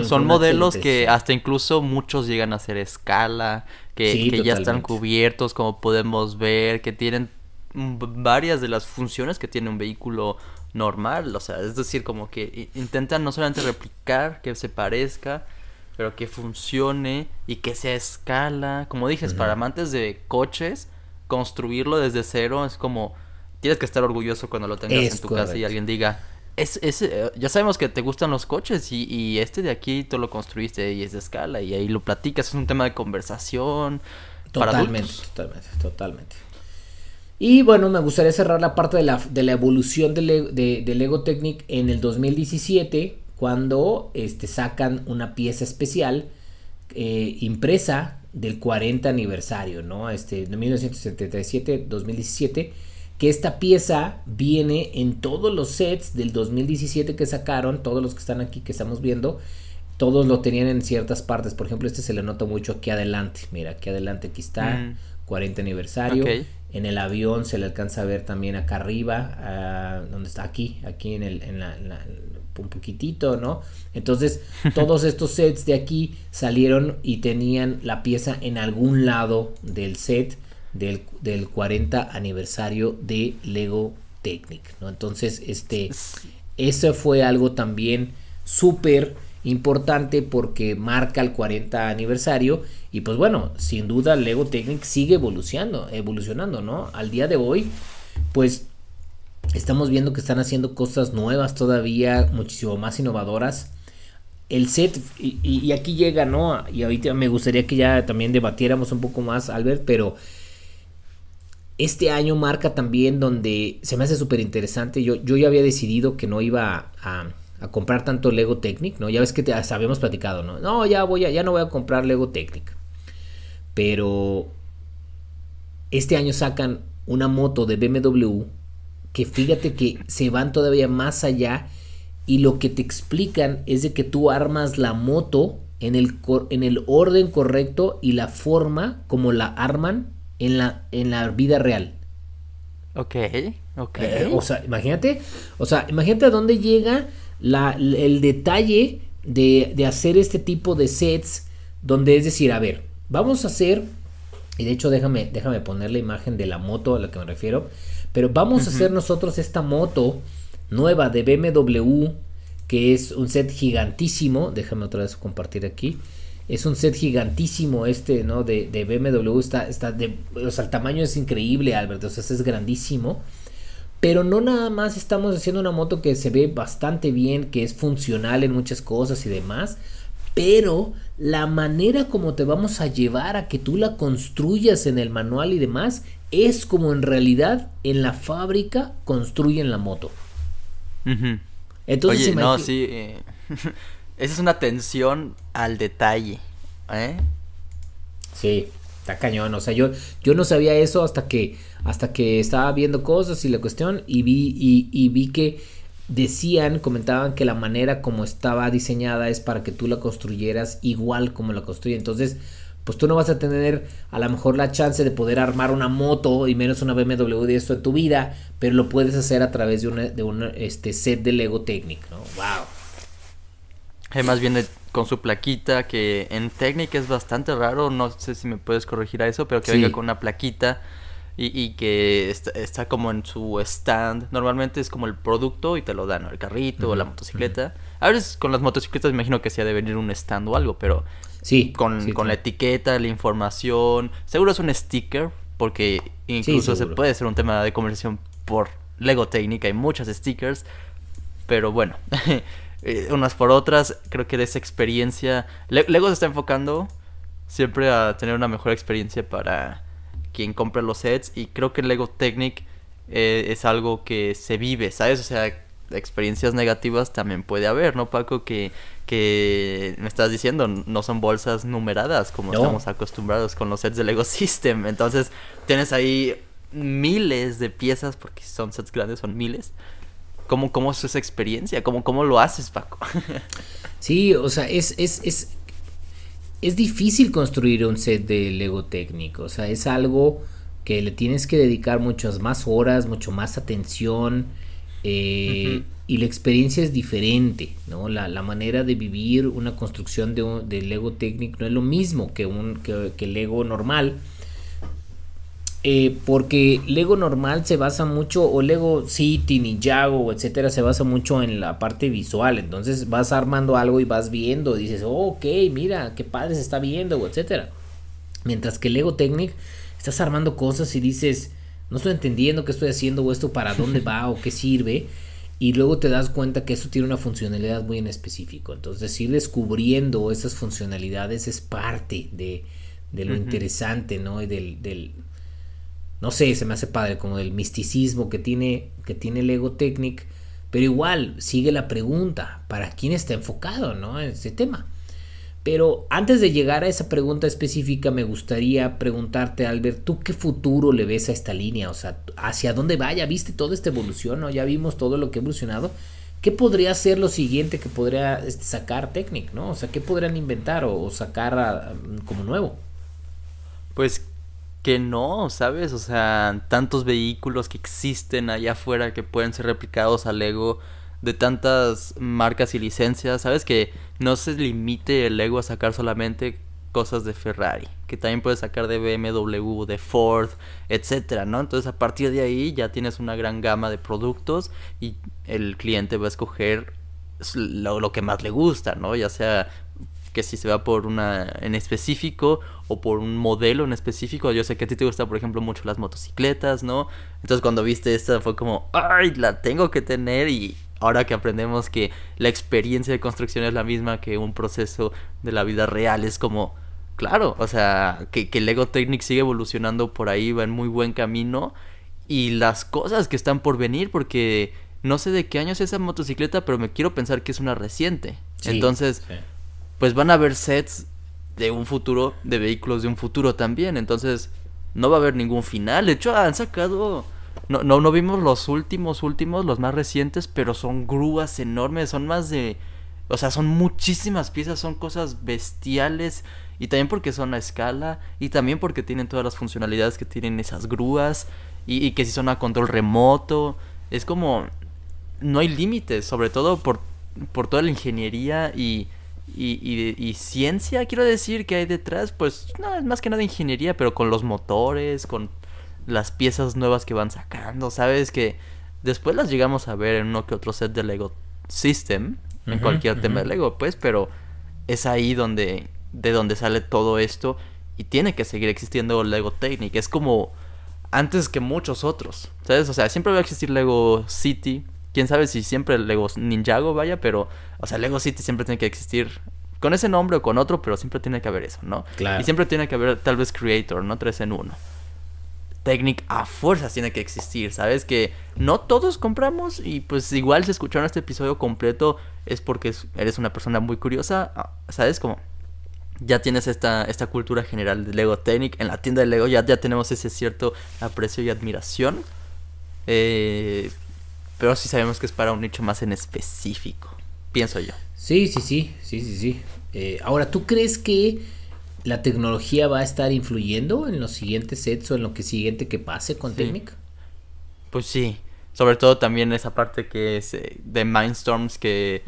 son modelos que hasta incluso muchos llegan a ser escala, que, ya están cubiertos, como podemos ver, que tienen varias de las funciones que tiene un vehículo normal, o sea, es decir, como que intentan no solamente replicar, que se parezca, pero que funcione y que sea escala. Como dijes, para amantes de coches, construirlo desde cero es como, tienes que estar orgulloso cuando lo tengas en tu casa y alguien diga, es, es, eh, ya sabemos que te gustan los coches y, este de aquí tú lo construiste y es de escala y ahí lo platicas, es un tema de conversación. Totalmente, totalmente, totalmente. Y bueno, me gustaría cerrar la parte de la, de la evolución del e, de, Lego Technic en el 2017, cuando este, sacan una pieza especial eh, impresa del 40 aniversario, ¿no? Este, 1977-2017 que esta pieza viene en todos los sets del 2017 que sacaron, todos los que están aquí que estamos viendo, todos lo tenían en ciertas partes. Por ejemplo, este se le nota mucho aquí adelante. Mira, aquí adelante, aquí está, 40 mm. aniversario. En el avión se le alcanza a ver también acá arriba, ah, donde está aquí, aquí en, el, un poquitito, ¿no? Entonces, todos estos sets de aquí salieron y tenían la pieza en algún lado del set del, 40 aniversario de Lego Technic, ¿no? Entonces, este, eso fue algo también súper importante porque marca el 40 aniversario y pues bueno, sin duda Lego Technic sigue evolucionando, evolucionando, ¿no? Al día de hoy, pues estamos viendo que están haciendo cosas nuevas todavía, muchísimo más innovadoras. El set, y, aquí llega, ¿no? Y ahorita me gustaría que ya también debatiéramos un poco más, Albert, pero este año marca también donde se me hace súper interesante. Yo, yo ya había decidido que no iba a, comprar tanto Lego Technic, ¿no? Ya ves que te, habíamos platicado, ¿no? No, ya, voy ya no voy a comprar Lego Technic. Pero este año sacan una moto de BMW que fíjate que se van todavía más allá y lo que te explican es de que tú armas la moto en el, en el orden correcto y la forma como la arman en la, en la vida real. Ok, ok. Eh, o sea, imagínate, o sea, imagínate a dónde llega la, el detalle de, de hacer este tipo de sets, donde es decir, a ver, vamos a hacer, y de hecho déjame, déjame poner la imagen de la moto a la que me refiero, pero vamos a hacer nosotros esta moto nueva de BMW, que es un set gigantísimo, déjame otra vez compartir aquí, es un set gigantísimo este, ¿no? De, de BMW, está, está de, o sea, el tamaño es increíble, Albert, o sea, es grandísimo. Pero no nada más estamos haciendo una moto que se ve bastante bien, que es funcional en muchas cosas y demás, pero la manera como te vamos a llevar a que tú la construyas en el manual y demás es como en realidad en la fábrica construyen la moto. Entonces, Oye, no, sí. Eh, Esa es una atención al detalle. ¿eh? Sí, está cañón. O sea, yo, yo no sabía eso hasta que, hasta que estaba viendo cosas y la cuestión y vi, y, vi que decían, comentaban que la manera como estaba diseñada es para que tú la construyeras igual como la construye. Entonces, pues tú no vas a tener a lo mejor la chance de poder armar una moto y menos una BMW de esto en tu vida, pero lo puedes hacer a través de, de un este, set de Lego Technic, ¿no? ¡Wow! Además eh, viene con su plaquita, que en técnica es bastante raro, no sé si me puedes corregir a eso, pero que venga con una plaquita y, que está, como en su stand. Normalmente es como el producto y te lo dan, el carrito o la motocicleta. A veces con las motocicletas imagino que sí ha de venir un stand o algo, pero sí, con, la etiqueta, la información. Seguro es un sticker, porque incluso se puede ser un tema de conversación por Lego técnica, hay muchas stickers, pero bueno. Eh, unas por otras. Creo que de esa experiencia. Lego se está enfocando siempre a tener una mejor experiencia para quien compra los sets. Y creo que Lego Technic eh, es algo que se vive, ¿sabes? O sea, experiencias negativas también puede haber, ¿no, Paco? Que, que me estás diciendo, no son bolsas numeradas como estamos acostumbrados con los sets de Lego System. Entonces, tienes ahí miles de piezas, porque son sets grandes, son miles. ¿Cómo, es esa experiencia? ¿Cómo, cómo lo haces, Paco? sí, o sea, es, es, es, es difícil construir un set de Lego técnico. O sea, es algo que le tienes que dedicar muchas más horas, mucho más atención. Eh, y la experiencia es diferente, ¿no? La, manera de vivir una construcción de, un, de Lego técnico no es lo mismo que un que, que Lego normal eh, porque Lego normal se basa mucho, o Lego City, Ninjago, etcétera, se basa mucho en la parte visual. Entonces vas armando algo y vas viendo, dices, oh, ok, mira, qué padre se está viendo, etcétera. Mientras que Lego Technic estás armando cosas y dices, no estoy entendiendo qué estoy haciendo, o esto para dónde va, o qué sirve. Y luego te das cuenta que eso tiene una funcionalidad muy en específico. Entonces, ir descubriendo esas funcionalidades es parte de, lo interesante, ¿no? Y del no sé, se me hace padre como el misticismo que tiene, que tiene ego Technic. Pero igual, sigue la pregunta, ¿para quién está enfocado ¿no? en este tema? Pero antes de llegar a esa pregunta específica, me gustaría preguntarte, Albert, ¿tú qué futuro le ves a esta línea? O sea, ¿hacia dónde va? ¿Ya viste toda esta evolución? ¿no? Ya vimos todo lo que ha evolucionado. ¿Qué podría ser lo siguiente que podría este, sacar Technic? ¿no? O sea, ¿qué podrían inventar o, sacar como nuevo? Pues que no, ¿sabes? O sea, tantos vehículos que existen allá afuera que pueden ser replicados al Lego de tantas marcas y licencias, ¿sabes? Que no se limite el Lego a sacar solamente cosas de Ferrari, que también puedes sacar de BMW, de Ford, etcétera, ¿no? Entonces a partir de ahí ya tienes una gran gama de productos y el cliente va a escoger lo, lo, que más le gusta, ¿no? Ya sea que si se va por una en específico o por un modelo en específico. Yo sé que a ti te gustan, por ejemplo, mucho las motocicletas, ¿no? Entonces cuando viste esta fue como, ¡ay, la tengo que tener! Y ahora que aprendemos que la experiencia de construcción es la misma que un proceso de la vida real, es como, claro, o sea, que, que Lego Technic sigue evolucionando por ahí, va en muy buen camino. Y las cosas que están por venir, porque no sé de qué año es esa motocicleta, pero me quiero pensar que es una reciente. Entonces, pues van a haber sets de un futuro, de vehículos de un futuro también. Entonces, no va a haber ningún final. De hecho, han sacado. No, no, no vimos los últimos, últimos, los más recientes, pero son grúas enormes, son más de. O sea, son muchísimas piezas, son cosas bestiales. Y también porque son a escala. Y también porque tienen todas las funcionalidades que tienen esas grúas. Y, y que si son a control remoto. Es como. No hay límites, sobre todo por, por toda la ingeniería y y, y, ciencia, quiero decir, que hay detrás, pues nada es más que nada ingeniería, pero con los motores, con las piezas nuevas que van sacando, ¿sabes? Que después las llegamos a ver en uno que otro set de Lego System, en cualquier tema de Lego, pues, pero es ahí donde, de donde sale todo esto y tiene que seguir existiendo Lego Technic, es como antes que muchos otros, ¿sabes? O sea, siempre va a existir Lego City, quién sabe si siempre Lego Ninjago vaya, pero, o sea, Lego City siempre tiene que existir con ese nombre o con otro, pero siempre tiene que haber eso, ¿no? Claro. Y siempre tiene que haber tal vez Creator, ¿no? Tres en uno. Technic a fuerzas tiene que existir, ¿sabes? Que no todos compramos y pues igual si escucharon este episodio completo es porque eres una persona muy curiosa, ah, ¿sabes? Como ya tienes esta, esta cultura general de Lego Technic, en la tienda de Lego ya, ya tenemos ese cierto aprecio y admiración. Eh, pero sí sabemos que es para un nicho más en específico, pienso yo. Sí, sí, sí, sí, sí, sí. Eh, ahora, ¿tú crees que la tecnología va a estar influyendo en los siguientes sets o en lo que siguiente que pase con Technic? Pues sí, sobre todo también esa parte que es eh, de Mindstorms que,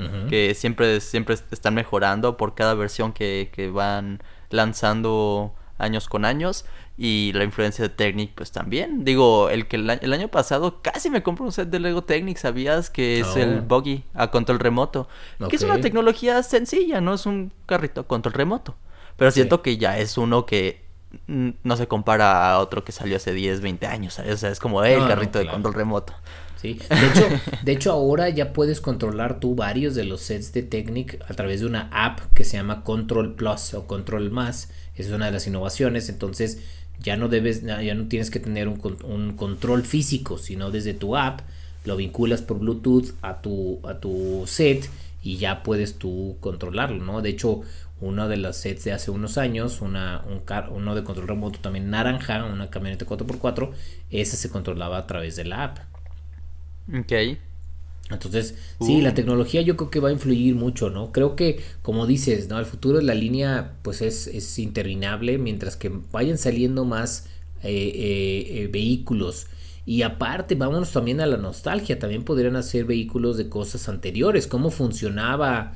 siempre, siempre están mejorando por cada versión que, que van lanzando años con años. Y la influencia de Technic, pues también. Digo, el que el, año pasado casi me compro un set de Lego Technic, ¿sabías? Que es el buggy a control remoto. Que es una tecnología sencilla, ¿no? Es un carrito a control remoto. Pero siento que ya es uno que no se compara a otro que salió hace 10, 20 años, O sea, es como el carrito de control remoto. Sí. De hecho, de hecho, ahora ya puedes controlar tú varios de los sets de Technic a través de una app que se llama Control Plus o Control Más. Es una de las innovaciones. Entonces, ya no debes, ya no tienes que tener un, un, control físico, sino desde tu app lo vinculas por Bluetooth a tu, a tu set y ya puedes tú controlarlo, ¿no? De hecho, una de las sets de hace unos años, una, un uno de control remoto también naranja, una camioneta 4x4, esa se controlaba a través de la app. Ok. Entonces, sí, la uh. tecnología yo creo que va a influir mucho, ¿no? Creo que, como dices, ¿no? Al futuro la línea pues es, es interminable mientras que vayan saliendo más eh, eh, eh, vehículos. Y aparte, vámonos también a la nostalgia, también podrían hacer vehículos de cosas anteriores, cómo funcionaba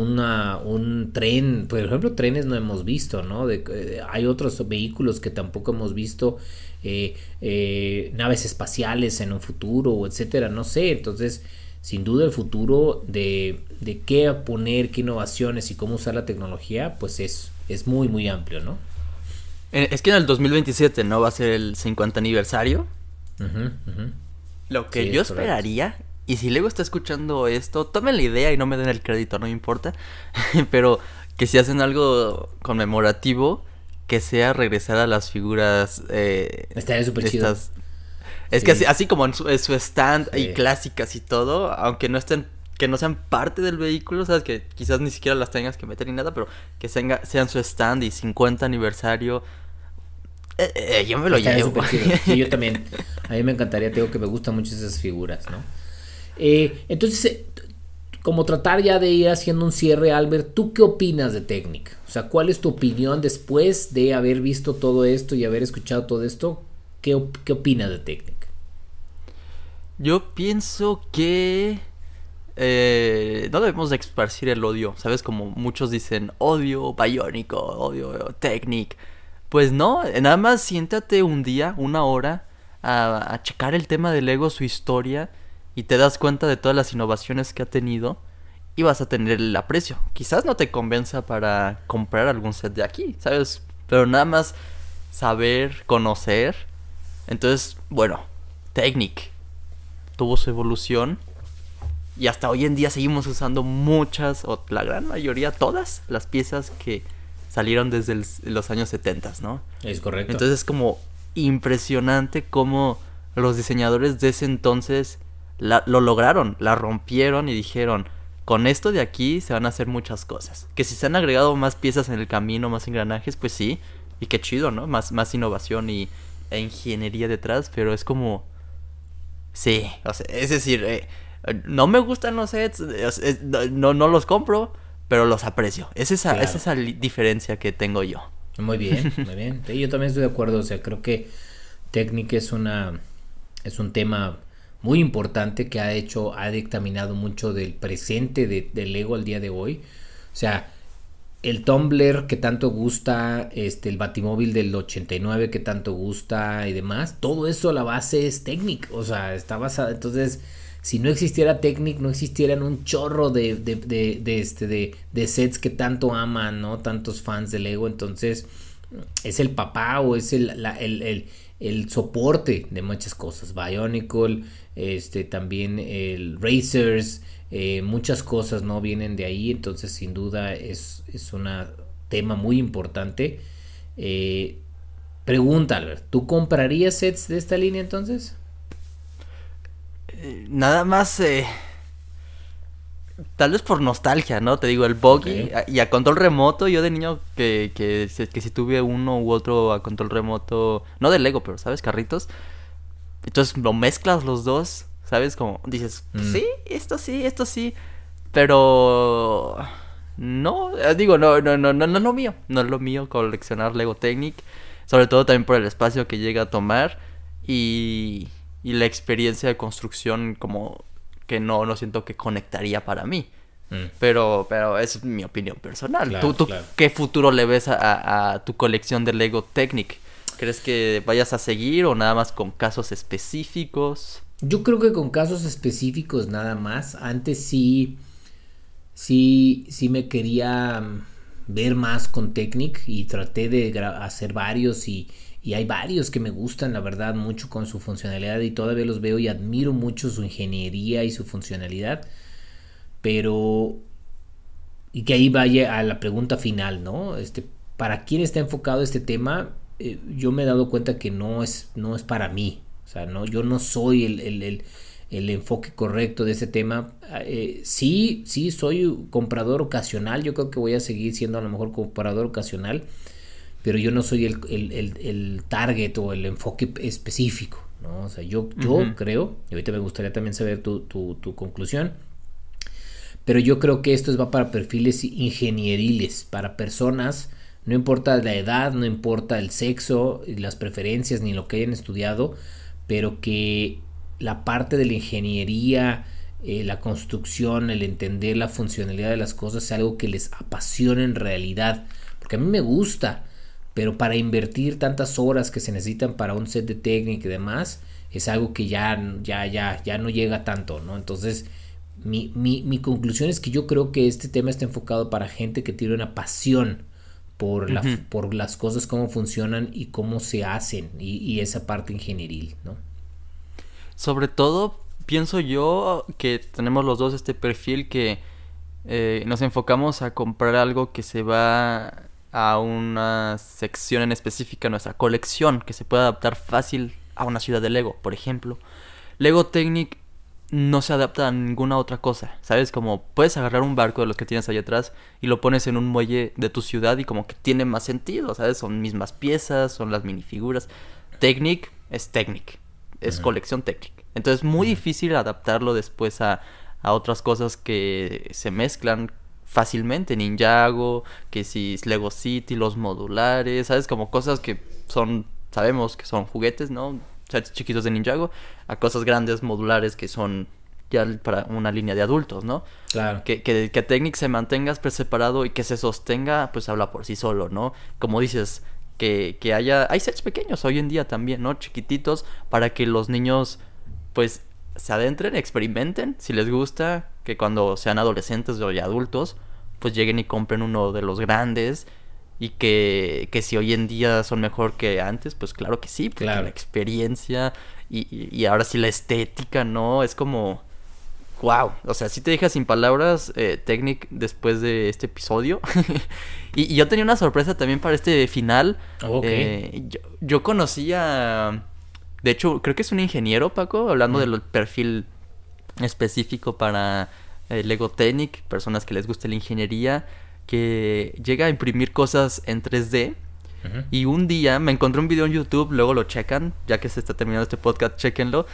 un tren, por ejemplo, trenes no hemos visto, ¿no? Eh, hay otros vehículos que tampoco hemos visto, eh, eh, naves espaciales en un futuro, etcétera, no sé. Entonces, sin duda, el futuro de, qué poner, qué innovaciones y cómo usar la tecnología, pues es, es muy, muy amplio, ¿no? Es que en el 2027, ¿no? Va a ser el 50 aniversario. Lo que yo esperaría y si luego está escuchando esto, tomen la idea y no me den el crédito, no me importa. Pero que si hacen algo conmemorativo, que sea regresar a las figuras. Eh, súper chido. Es que así, como en su, stand y clásicas y todo, aunque no estén que no sean parte del vehículo, sabes que quizás ni siquiera las tengas que meter ni nada, pero que sean, sean su stand y 50 aniversario. Eh, eh, yo me lo llevo. yo también. A mí me encantaría, tengo que me gustan mucho esas figuras, ¿no? Eh, entonces, eh, como tratar ya de ir haciendo un cierre, Albert, ¿tú qué opinas de Technic? O sea, ¿cuál es tu opinión después de haber visto todo esto y haber escuchado todo esto? ¿Qué, opinas de Technic? Yo pienso que eh, no debemos de esparcir el odio, ¿sabes? Como muchos dicen, odio bayónico, odio Technic. Pues no, nada más siéntate un día, una hora, a, a checar el tema del ego, su historia y te das cuenta de todas las innovaciones que ha tenido y vas a tener el aprecio. Quizás no te convenza para comprar algún set de aquí, ¿sabes? Pero nada más saber, conocer. Entonces, bueno, Technic tuvo su evolución y hasta hoy en día seguimos usando muchas, o la gran mayoría, todas las piezas que salieron desde los años 70, ¿no? Es correcto. Entonces es como impresionante cómo los diseñadores de ese entonces lo lograron, la rompieron y dijeron, con esto de aquí se van a hacer muchas cosas. Que si se han agregado más piezas en el camino, más engranajes, pues sí, y qué chido, ¿no? Más, más innovación y, e ingeniería detrás, pero es como... Sí, es decir, eh, no me gustan los sets, eh, no, no los compro, pero los aprecio. Es esa, es la diferencia que tengo yo. Muy bien, muy bien. yo también estoy de acuerdo, o sea, creo que técnica es una... es un tema muy importante que ha hecho, ha dictaminado mucho del presente de, del ego al día de hoy. O sea, el Tumblr que tanto gusta, este, el Batimóvil del 89 que tanto gusta y demás, todo eso la base es Technic, o sea, está basada, entonces, si no existiera Technic, no existieran un chorro de, este, de, sets que tanto aman, ¿no? Tantos fans de Lego, entonces, es el papá o es el el soporte de muchas cosas. Bionicle, este, también el Racers, eh, muchas cosas no vienen de ahí. Entonces, sin duda, es, es un tema muy importante. Eh, pregunta, Albert, ¿tú comprarías sets de esta línea entonces? Eh, nada más tal vez por nostalgia, ¿no? Te digo, el buggy y a control remoto. Yo de niño que, que, si tuve uno u otro a control remoto, no de Lego, pero ¿sabes? Carritos. Entonces lo mezclas los dos, ¿sabes? Como dices, pues mm. sí, esto sí, esto sí, pero no, eh, digo, no, no, no, no, no es lo mío, no es lo mío coleccionar Lego Technic, sobre todo también por el espacio que llega a tomar y, y la experiencia de construcción como que no, no siento que conectaría para mí. Mm. Pero, pero es mi opinión personal. ¿Tú, qué futuro le ves a, a, tu colección de Lego Technic? ¿Crees que vayas a seguir o nada más con casos específicos? Yo creo que con casos específicos nada más. Antes sí, sí, sí me quería ver más con Technic y traté de hacer varios y y hay varios que me gustan la verdad mucho con su funcionalidad y todavía los veo y admiro mucho su ingeniería y su funcionalidad pero y que ahí vaya a la pregunta final no este para quién está enfocado este tema eh, yo me he dado cuenta que no es no es para mí o sea no yo no soy el, el, enfoque correcto de este tema eh, sí sí soy comprador ocasional yo creo que voy a seguir siendo a lo mejor comprador ocasional pero yo no soy el, el, el, el target o el enfoque específico. ¿no? O sea, yo, yo creo, y ahorita me gustaría también saber tu, tu, tu conclusión, pero yo creo que esto va para perfiles ingenieriles, para personas, no importa la edad, no importa el sexo, las preferencias, ni lo que hayan estudiado, pero que la parte de la ingeniería, eh, la construcción, el entender la funcionalidad de las cosas es algo que les apasiona en realidad, porque a mí me gusta pero para invertir tantas horas que se necesitan para un set de técnica y demás, es algo que ya, ya, ya, ya no llega tanto, ¿no? Entonces, mi, conclusión es que yo creo que este tema está enfocado para gente que tiene una pasión por, la, por las cosas, cómo funcionan y cómo se hacen, y, esa parte ingenieril, ¿no? Sobre todo, pienso yo que tenemos los dos este perfil que eh, nos enfocamos a comprar algo que se va a una sección en específica nuestra colección que se puede adaptar fácil a una ciudad de Lego, por ejemplo. Lego Technic no se adapta a ninguna otra cosa, ¿sabes? Como puedes agarrar un barco de los que tienes ahí atrás y lo pones en un muelle de tu ciudad y como que tiene más sentido, ¿sabes? Son mismas piezas, son las minifiguras. Technic es Technic, es colección Technic. Entonces es muy difícil adaptarlo después a, a otras cosas que se mezclan fácilmente. Ninjago, que si Lego City, los modulares, ¿sabes? Como cosas que son, sabemos que son juguetes, ¿no? Sets chiquitos de Ninjago, a cosas grandes, modulares, que son ya para una línea de adultos, ¿no? Claro. Que, que, que Technic se mantenga preseparado y que se sostenga, pues habla por sí solo, ¿no? Como dices, que, que haya... Hay sets pequeños hoy en día también, ¿no? Chiquititos, para que los niños, pues se adentren, experimenten, si les gusta, que cuando sean adolescentes o ya adultos, pues lleguen y compren uno de los grandes y que, que si hoy en día son mejor que antes, pues claro que sí, porque la experiencia y, ahora sí la estética, ¿no? Es como, wow, o sea, si te deja sin palabras eh, Technic después de este episodio. y, yo tenía una sorpresa también para este final. Eh, yo, yo conocí de hecho, creo que es un ingeniero, Paco, hablando del perfil específico para eh, Lego Technic, personas que les gusta la ingeniería, que llega a imprimir cosas en 3D. Y un día me encontré un video en YouTube, luego lo checan, ya que se está terminando este podcast, chequenlo.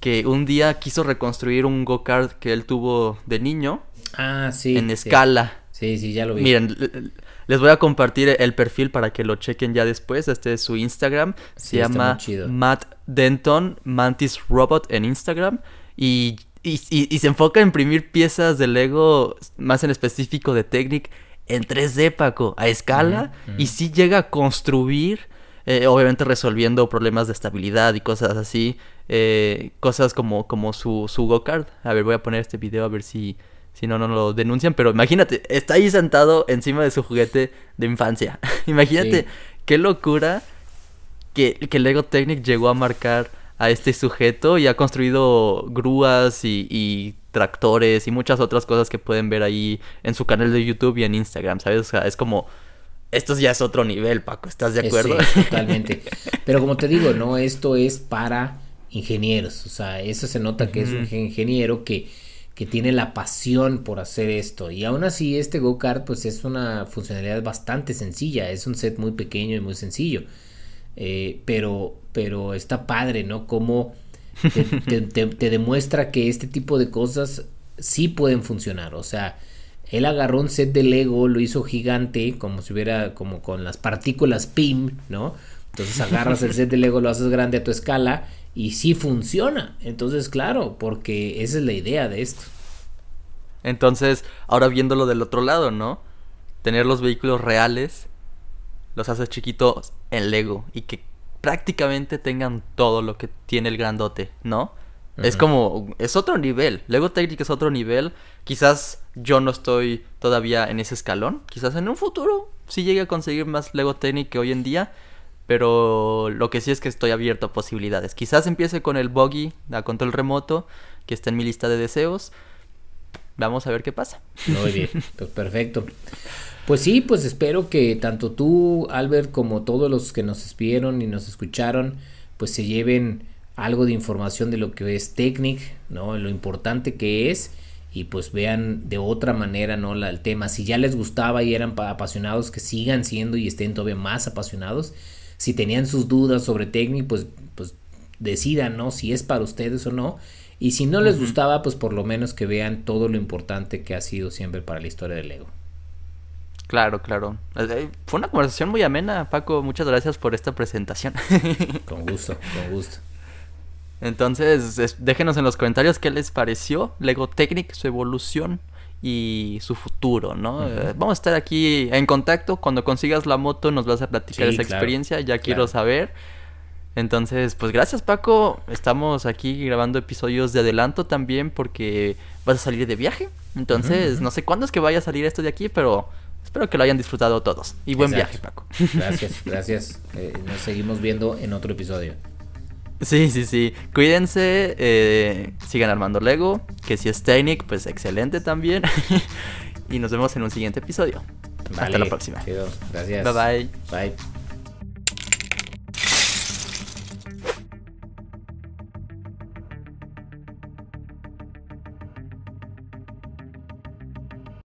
Que un día quiso reconstruir un go-kart que él tuvo de niño. Ah, sí. En escala. Sí, sí, ya lo vi. Miren, les voy a compartir el perfil para que lo chequen ya después. Este es su Instagram. Se llama Matt Denton, Mantis Robot en Instagram. Y, y, se enfoca en imprimir piezas de Lego, más en específico de Technic, en 3D, Paco, a escala. Y sí llega a construir. Eh, obviamente resolviendo problemas de estabilidad y cosas así, eh, cosas como, como su, su go-kart. A ver, voy a poner este video a ver si, si no, no lo denuncian. Pero imagínate, está ahí sentado encima de su juguete de infancia. imagínate qué locura que, que Lego Technic llegó a marcar a este sujeto y ha construido grúas y, tractores y muchas otras cosas que pueden ver ahí en su canal de YouTube y en Instagram, ¿sabes? O sea, es como... Esto ya es otro nivel, Paco, ¿estás de eh, acuerdo? totalmente. Pero como te digo, no, esto es para ingenieros, o sea, eso se nota que es un ingeniero que, que tiene la pasión por hacer esto. Y aún así, este go-kart pues es una funcionalidad bastante sencilla, es un set muy pequeño y muy sencillo. Eh, pero, pero está padre, ¿no? Como te, te, demuestra que este tipo de cosas sí pueden funcionar. O sea, él agarró un set de Lego, lo hizo gigante, como si hubiera, como con las partículas PIM, ¿no? Entonces agarras el set de Lego, lo haces grande a tu escala y sí funciona. Entonces, claro, porque esa es la idea de esto. Entonces, ahora viéndolo del otro lado, ¿no? Tener los vehículos reales los hace chiquitos en Lego y que prácticamente tengan todo lo que tiene el grandote, ¿no? Es como, es otro nivel. Lego Technic es otro nivel. Quizás yo no estoy todavía en ese escalón. Quizás en un futuro sí llegue a conseguir más Lego Technic que hoy en día. Pero lo que sí es que estoy abierto a posibilidades. Quizás empiece con el buggy a control remoto, que está en mi lista de deseos. Vamos a ver qué pasa. Muy bien, pues perfecto. Pues sí, pues espero que tanto tú, Albert, como todos los que nos vieron... y nos escucharon, pues se lleven algo de información de lo que es Technic, ¿no? Lo importante que es y pues vean de otra manera, ¿no? el tema. Si ya les gustaba y eran apasionados, que sigan siendo y estén todavía más apasionados si tenían sus dudas sobre Technic pues, pues decidan, ¿no? Si es para ustedes o no. Y si no les gustaba, pues por lo menos que vean todo lo importante que ha sido siempre para la historia del Lego. Claro, claro. Eh, eh, fue una conversación muy amena, Paco. Muchas gracias por esta presentación. Con gusto, con gusto. Entonces, déjenos en los comentarios qué les pareció Lego Technic, su evolución y su futuro, ¿no? Eh, vamos a estar aquí en contacto. Cuando consigas la moto nos vas a platicar esa experiencia. Ya quiero saber. Entonces, pues gracias Paco. Estamos aquí grabando episodios de adelanto también porque vas a salir de viaje. Entonces, no sé cuándo es que vaya a salir esto de aquí, pero espero que lo hayan disfrutado todos. Y buen viaje, Paco. Gracias, gracias. Eh, nos seguimos viendo en otro episodio. Sí, sí, sí. Cuídense, eh, sigan armando Lego, que si es Technic, pues excelente también. y nos vemos en un siguiente episodio. Hasta la próxima. Gracias. Bye bye. Bye.